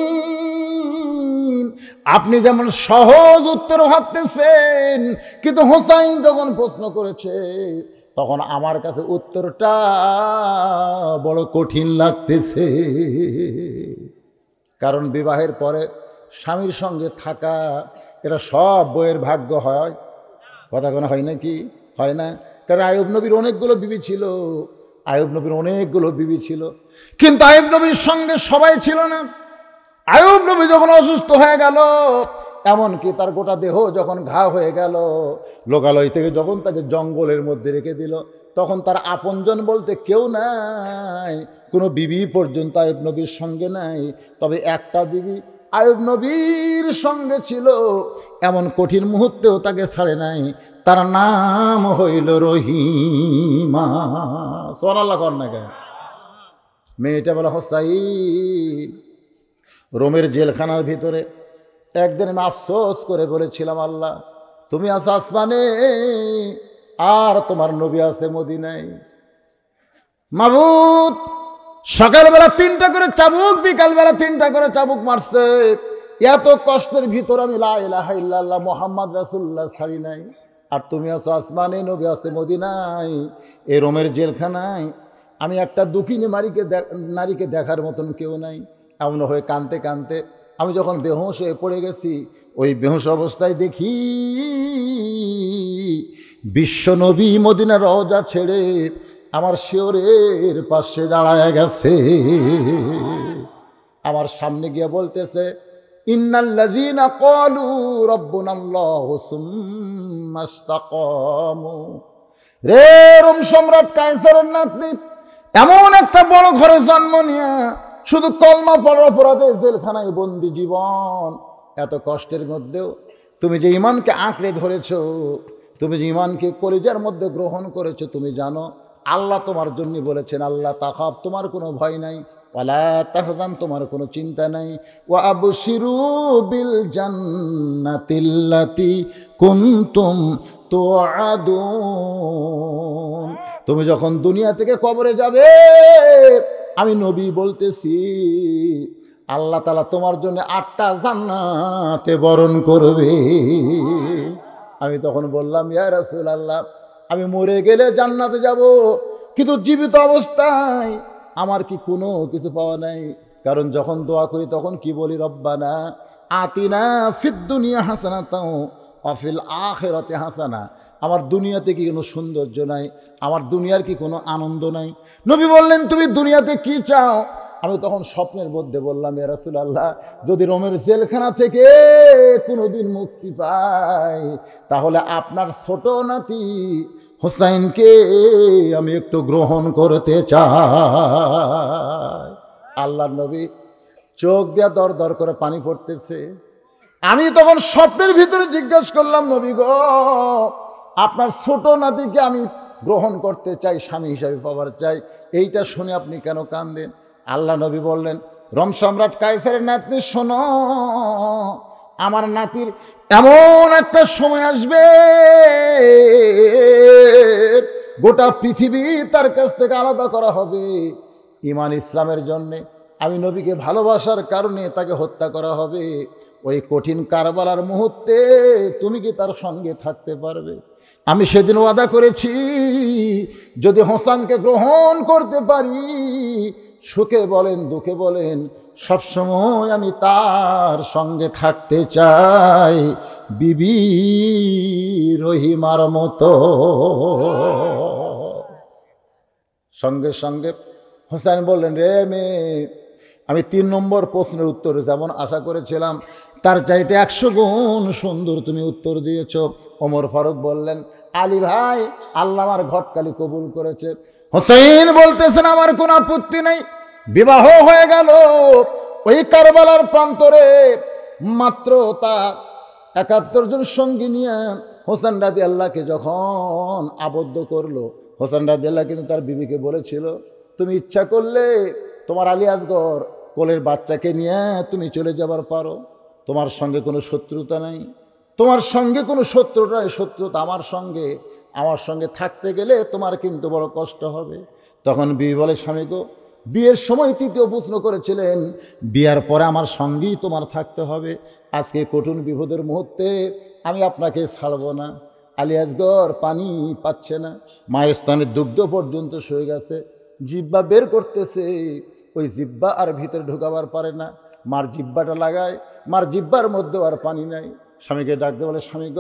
আপনি যেমন সহজ উত্তর ভাবতেছেন কিন্তু হোসাইন যখন প্রশ্ন করেছে তখন আমার কাছে উত্তরটা বড় কঠিন লাগতেছে কারণ বিবাহের পরে স্বামীর সঙ্গে থাকা এরা সব বইয়ের ভাগ্য হয় কথা কোনো হয় নাকি হয় না কারণ আয়ুব নবীর অনেকগুলো বিবি ছিল আয়ুব নবীর অনেকগুলো বিবি ছিল কিন্তু আয়ুব নবীর সঙ্গে সবাই ছিল না আয়ুব নবী যখন অসুস্থ হয়ে গেল এমনকি তার গোটা দেহ যখন ঘা হয়ে গেল লোকালয় থেকে যখন তাকে জঙ্গলের মধ্যে রেখে দিল তখন তার আপনজন বলতে কেউ নাই কোনো বিবি পর্যন্ত আয়ুব নবীর সঙ্গে নাই তবে একটা বিবি আয়ুব নবীর সঙ্গে ছিল এমন কঠিন মুহূর্তেও তাকে ছাড়ে নাই তার নাম হইল রহিমা সোনাল্লা কর না কেন মেয়েটা বলে হসাই রোমের জেলখানার ভিতরে একদিন আমি আফসোস করে বলেছিলাম আল্লাহ তুমি আছো আসমানে আর তোমার নবী আছে নাই মাবুত সকালবেলা তিনটা করে চাবুক বিকালবেলা তিনটা করে চাবুক মারছে এত কষ্টের ভিতর আমি লাহ মোহাম্মদ রাসুল্লাহ ছাড়ি নাই আর তুমি আছো আসমানে নবী আছে মদিনাই এ রোমের জেলখানায় আমি একটা দুঃখিনী নারীকে নারীকে দেখার মতন কেউ নাই এমন হয়ে কানতে কানতে আমি যখন বেহোশ হয়ে পড়ে গেছি ওই বেহোশ অবস্থায় দেখি বিশ্ব নবী মদিনা রওজা ছেড়ে আমার শিওরের পাশে দাঁড়ায় গেছে আমার সামনে গিয়ে বলতেছে ইন্নাল্লাযীনা ক্বালু রব্বুনাল্লাহু সুম্মা ইসতাকামু রে রোম সম্রাট কায়সারের নাতনি এমন একটা বড় ঘরে জন্ম নিয়ে শুধু কলমা পড়ার অপরাধে জেলখানায় বন্দি জীবন এত কষ্টের মধ্যেও তুমি যে ইমানকে আঁকড়ে ধরেছ তুমি যে ইমানকে কলিজার মধ্যে গ্রহণ করেছো তুমি জানো আল্লাহ তোমার জন্য বলেছেন আল্লাহ তাকাব তোমার কোনো ভয় নাই ওয়ালা তাহজান তোমার কোনো চিন্তা নাই ও আবু শিরু বিল জান্নাতিল্লাতি তো তুআদুন তুমি যখন দুনিয়া থেকে কবরে যাবে আমি নবী বলতেছি আল্লাহ তালা তোমার জন্য আটটা জান্নাতে বরণ করবে আমি তখন বললাম ইয়া আল্লাহ আমি মরে গেলে জান্নাতে যাব কিন্তু জীবিত অবস্থায় আমার কি কোনো কিছু পাওয়া নাই কারণ যখন দোয়া করি তখন কি বলি রব্বানা আতিনা ফিদ দুনিয়া হাসানা তাও অফিল আখেরাতে হাসানা আমার দুনিয়াতে কি কোনো সৌন্দর্য নাই আমার দুনিয়ার কি কোনো আনন্দ নাই নবী বললেন তুমি দুনিয়াতে কি চাও আমি তখন স্বপ্নের মধ্যে বললাম এরাসুল আল্লাহ যদি রোমের জেলখানা থেকে কোনোদিন মুক্তি পাই তাহলে আপনার ছোট নাতি হোসাইনকে আমি একটু গ্রহণ করতে চাই আল্লাহ নবী চোখ দিয়া দর দর করে পানি পড়তেছে আমি তখন স্বপ্নের ভিতরে জিজ্ঞেস করলাম নবী গ আপনার ছোট নাতিকে আমি গ্রহণ করতে চাই স্বামী হিসাবে পাওয়ার চাই এইটা শুনে আপনি কেন কান্দেন আল্লাহ নবী বললেন রম সম্রাট কায়েসের নাতনি শোনো আমার নাতির এমন একটা সময় আসবে গোটা পৃথিবী তার কাছ থেকে আলাদা করা হবে ইমান ইসলামের জন্যে আমি নবীকে ভালোবাসার কারণে তাকে হত্যা করা হবে ওই কঠিন কারবালার মুহূর্তে তুমি কি তার সঙ্গে থাকতে পারবে আমি সেদিন ওয়াদা করেছি যদি হোসানকে গ্রহণ করতে পারি সুখে বলেন দুঃখে বলেন সবসময় আমি তার সঙ্গে থাকতে চাই বিবি রহিমার মতো সঙ্গে সঙ্গে হোসেন বললেন রে মেয়ে আমি তিন নম্বর প্রশ্নের উত্তরে যেমন আশা করেছিলাম তার চাইতে একশো গুণ সুন্দর তুমি উত্তর দিয়েছ ওমর ফারুক বললেন আলী ভাই আল্লাহ আমার ঘটকালি কবুল করেছে হোসেন বলতেছেন আমার কোনো আপত্তি নেই বিবাহ হয়ে গেল ওই কারবালার প্রান্তরে মাত্র তার একাত্তর জন সঙ্গী নিয়ে হোসেন রাজি আল্লাহকে যখন আবদ্ধ করলো হোসেন রাজি আল্লাহ কিন্তু তার বিবিকে বলেছিল তুমি ইচ্ছা করলে তোমার আজগর কোলের বাচ্চাকে নিয়ে তুমি চলে যাবার পারো তোমার সঙ্গে কোনো শত্রুতা নাই তোমার সঙ্গে কোনো নেই শত্রুতা আমার সঙ্গে আমার সঙ্গে থাকতে গেলে তোমার কিন্তু বড় কষ্ট হবে তখন বিবি বলে স্বামী গো বিয়ের সময় তৃতীয় প্রশ্ন করেছিলেন বিয়ার পরে আমার সঙ্গেই তোমার থাকতে হবে আজকে কঠিন বিপদের মুহূর্তে আমি আপনাকে ছাড়ব না আলিয়াজগর পানি পাচ্ছে না মায়ের স্থানে দুগ্ধ পর্যন্ত সয়ে গেছে জিব্বা বের করতেছে ওই জিব্বা আর ভিতরে ঢুকাবার পারে না মার জিব্বাটা লাগায় মার জিব্বার মধ্যেও আর পানি নাই স্বামীকে ডাকতে বলে স্বামী গ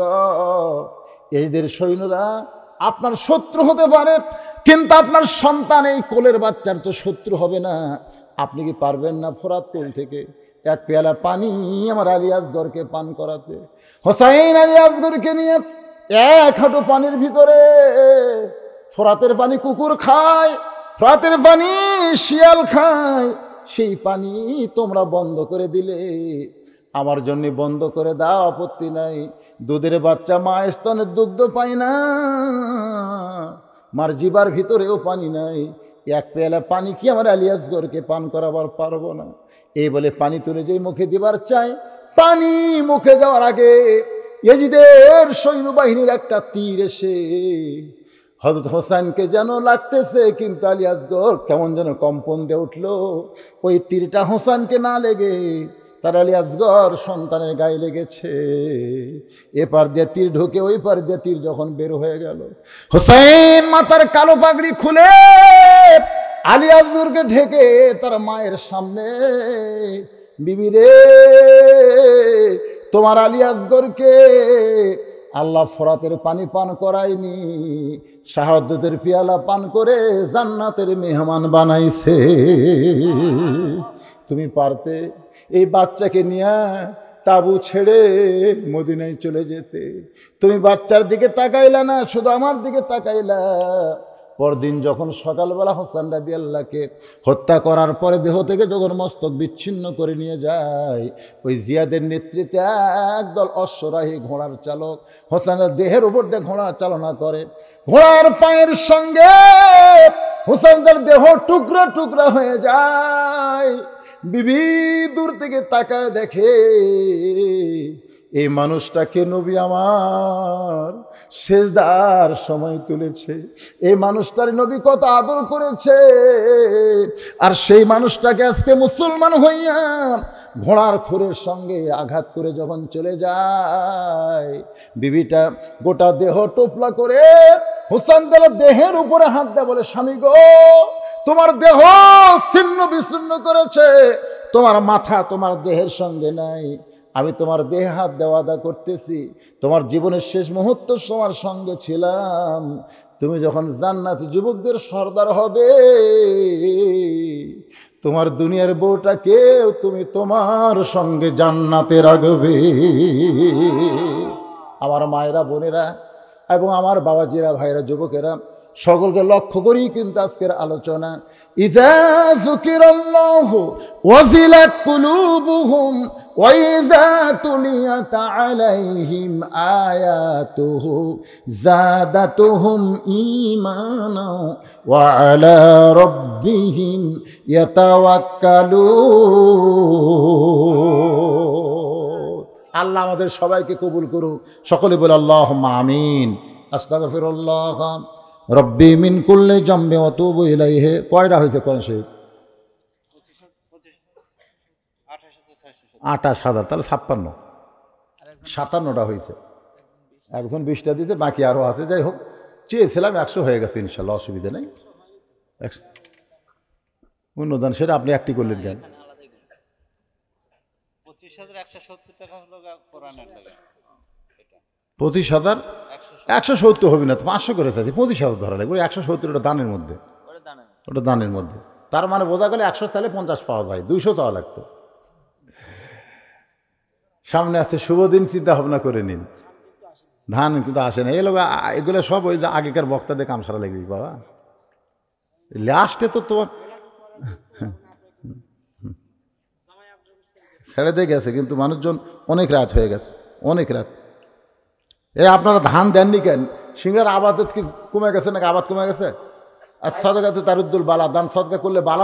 এইদের সৈন্যরা আপনার শত্রু হতে পারে কিন্তু আপনার সন্তান এই কোলের বাচ্চার তো শত্রু হবে না আপনি কি পারবেন না ফোরাত কোল থেকে এক পেয়ালা পানি আমার আলিয়াসগরকে পান করাতে হোসাইন আলিয়াসগরকে নিয়ে এক হাঁটু পানির ভিতরে ফোরাতের পানি কুকুর খায় ফোরাতের পানি শিয়াল খায় সেই পানি তোমরা বন্ধ করে দিলে আমার জন্য বন্ধ করে দাও আপত্তি নাই দুধের বাচ্চা মা স্তনের দুগ্ধ পায় না মার জিবার ভিতরেও পানি নাই এক পেয়ালা পানি কি আমার আলিয়াসগরকে পান করাবার পারবো না এই বলে পানি তুলে যে মুখে দিবার চায় পানি মুখে যাওয়ার আগে এজিদের সৈন্যবাহিনীর একটা তীর এসে হজরত হোসেনকে যেন লাগতেছে কিন্তু আলিয়াসগর কেমন যেন কম্পন দিয়ে উঠলো ওই তীরটা হোসেনকে না লেগে তার আলী আসগর সন্তানের গায়ে লেগেছে এপার দিয়ে তীর ঢুকে ওই পার দিয়ে তীর যখন বের হয়ে গেল হোসেন মাতার কালো পাগড়ি খুলে আলী ঢেকে তার মায়ের সামনে বিবি রে তোমার আলী আসগরকে আল্লাহ ফরাতের পানি পান করায়নি শাহাদতের পিয়ালা পান করে জান্নাতের মেহমান বানাইছে তুমি পারতে এই বাচ্চাকে নিয়ে তাবু ছেড়ে মদিনায় চলে যেতে তুমি বাচ্চার দিকে তাকাইলা না শুধু আমার দিকে তাকাইলা পরদিন যখন সকালবেলা হোসান রাজি আল্লাহকে হত্যা করার পরে দেহ থেকে যখন মস্তক বিচ্ছিন্ন করে নিয়ে যায় ওই জিয়াদের নেতৃত্বে একদল অশ্বরাহী ঘোড়ার চালক হোসান দেহের উপর দিয়ে ঘোড়া চালনা করে ঘোড়ার পায়ের সঙ্গে হোসানদের দেহ টুকরো টুকরো হয়ে যায় বিবি দূর থেকে তাকায় দেখে এই মানুষটাকে নবী আমার সেজদার সময় তুলেছে এই মানুষটার নবী কত আদর করেছে আর সেই মানুষটাকে আজকে মুসলমান হইয়া ঘোড়ার খোরের সঙ্গে আঘাত করে যখন চলে যায় বিবিটা গোটা দেহ টোপলা করে হোসেন তালা দেহের উপরে হাত দেয় বলে স্বামী গো তোমার দেহ ছিন্ন বিচ্ছিন্ন করেছে তোমার মাথা তোমার দেহের সঙ্গে নাই আমি তোমার দেহে হাত দেওয়া করতেছি তোমার জীবনের শেষ মুহূর্ত তোমার সঙ্গে ছিলাম তুমি যখন জান্নাত যুবকদের সর্দার হবে তোমার দুনিয়ার বউটাকে তুমি তোমার সঙ্গে জান্নাতে রাখবে আমার মায়েরা বোনেরা এবং আমার বাবাজিরা ভাইরা যুবকেরা সকলকে লক্ষ্য করি কিন্তু আজকের আলোচনা ইজা জুকিরাল্লাহ ওয়াজিলাত কুলুবুহুম ওয়া ইজা তুলিয়াত আলাইহিম আয়াতুহু যাদাতুহুম ঈমানা ওয়া আলা রাব্বিহিম ইয়াতাওয়াক্কালুন আল্লাহ আমাদের সবাইকে কবুল করুক সকলে বলে আল্লাহুম্মা আমিন আস্তাগফিরুল্লাহ রব্বি মিন করলে জম্বে অত বহিলাই হে কয়টা হয়েছে কোরআন শরীফ আঠাশ হাজার তাহলে ছাপ্পান্ন সাতান্নটা হয়েছে একজন বিশটা দিতে বাকি আরও আছে যাই হোক চেয়েছিলাম একশো হয়ে গেছে ইনশাল্লাহ অসুবিধা নেই একশো সেটা আপনি একটি করলেন কেন পঁচিশ হাজার একশো সত্তর হবে না পাঁচশো করে থাকি পঁচিশ হাজার ধরা লাগবে একশো সত্তর ওটা দানের মধ্যে ওটা দানের মধ্যে তার মানে বোঝা গেলে একশো তাহলে পঞ্চাশ পাওয়া যায় দুইশো চাওয়া লাগতো সামনে আসছে শুভ দিন চিন্তা ভাবনা করে নিন ধান কিন্তু আসে না এগুলো এগুলো সব ওই যে আগেকার বক্তাদের কাম সারা লাগবে বাবা লাস্টে তো তোমার ছেড়ে দিয়ে গেছে কিন্তু মানুষজন অনেক রাত হয়ে গেছে অনেক রাত এ আপনারা ধান দেননি কেন সিংহার আবাদত কি কমে গেছে নাকি আবাদ কমে গেছে আর সদকা তো তারুদ্দুল বালা দান সদকা করলে বালা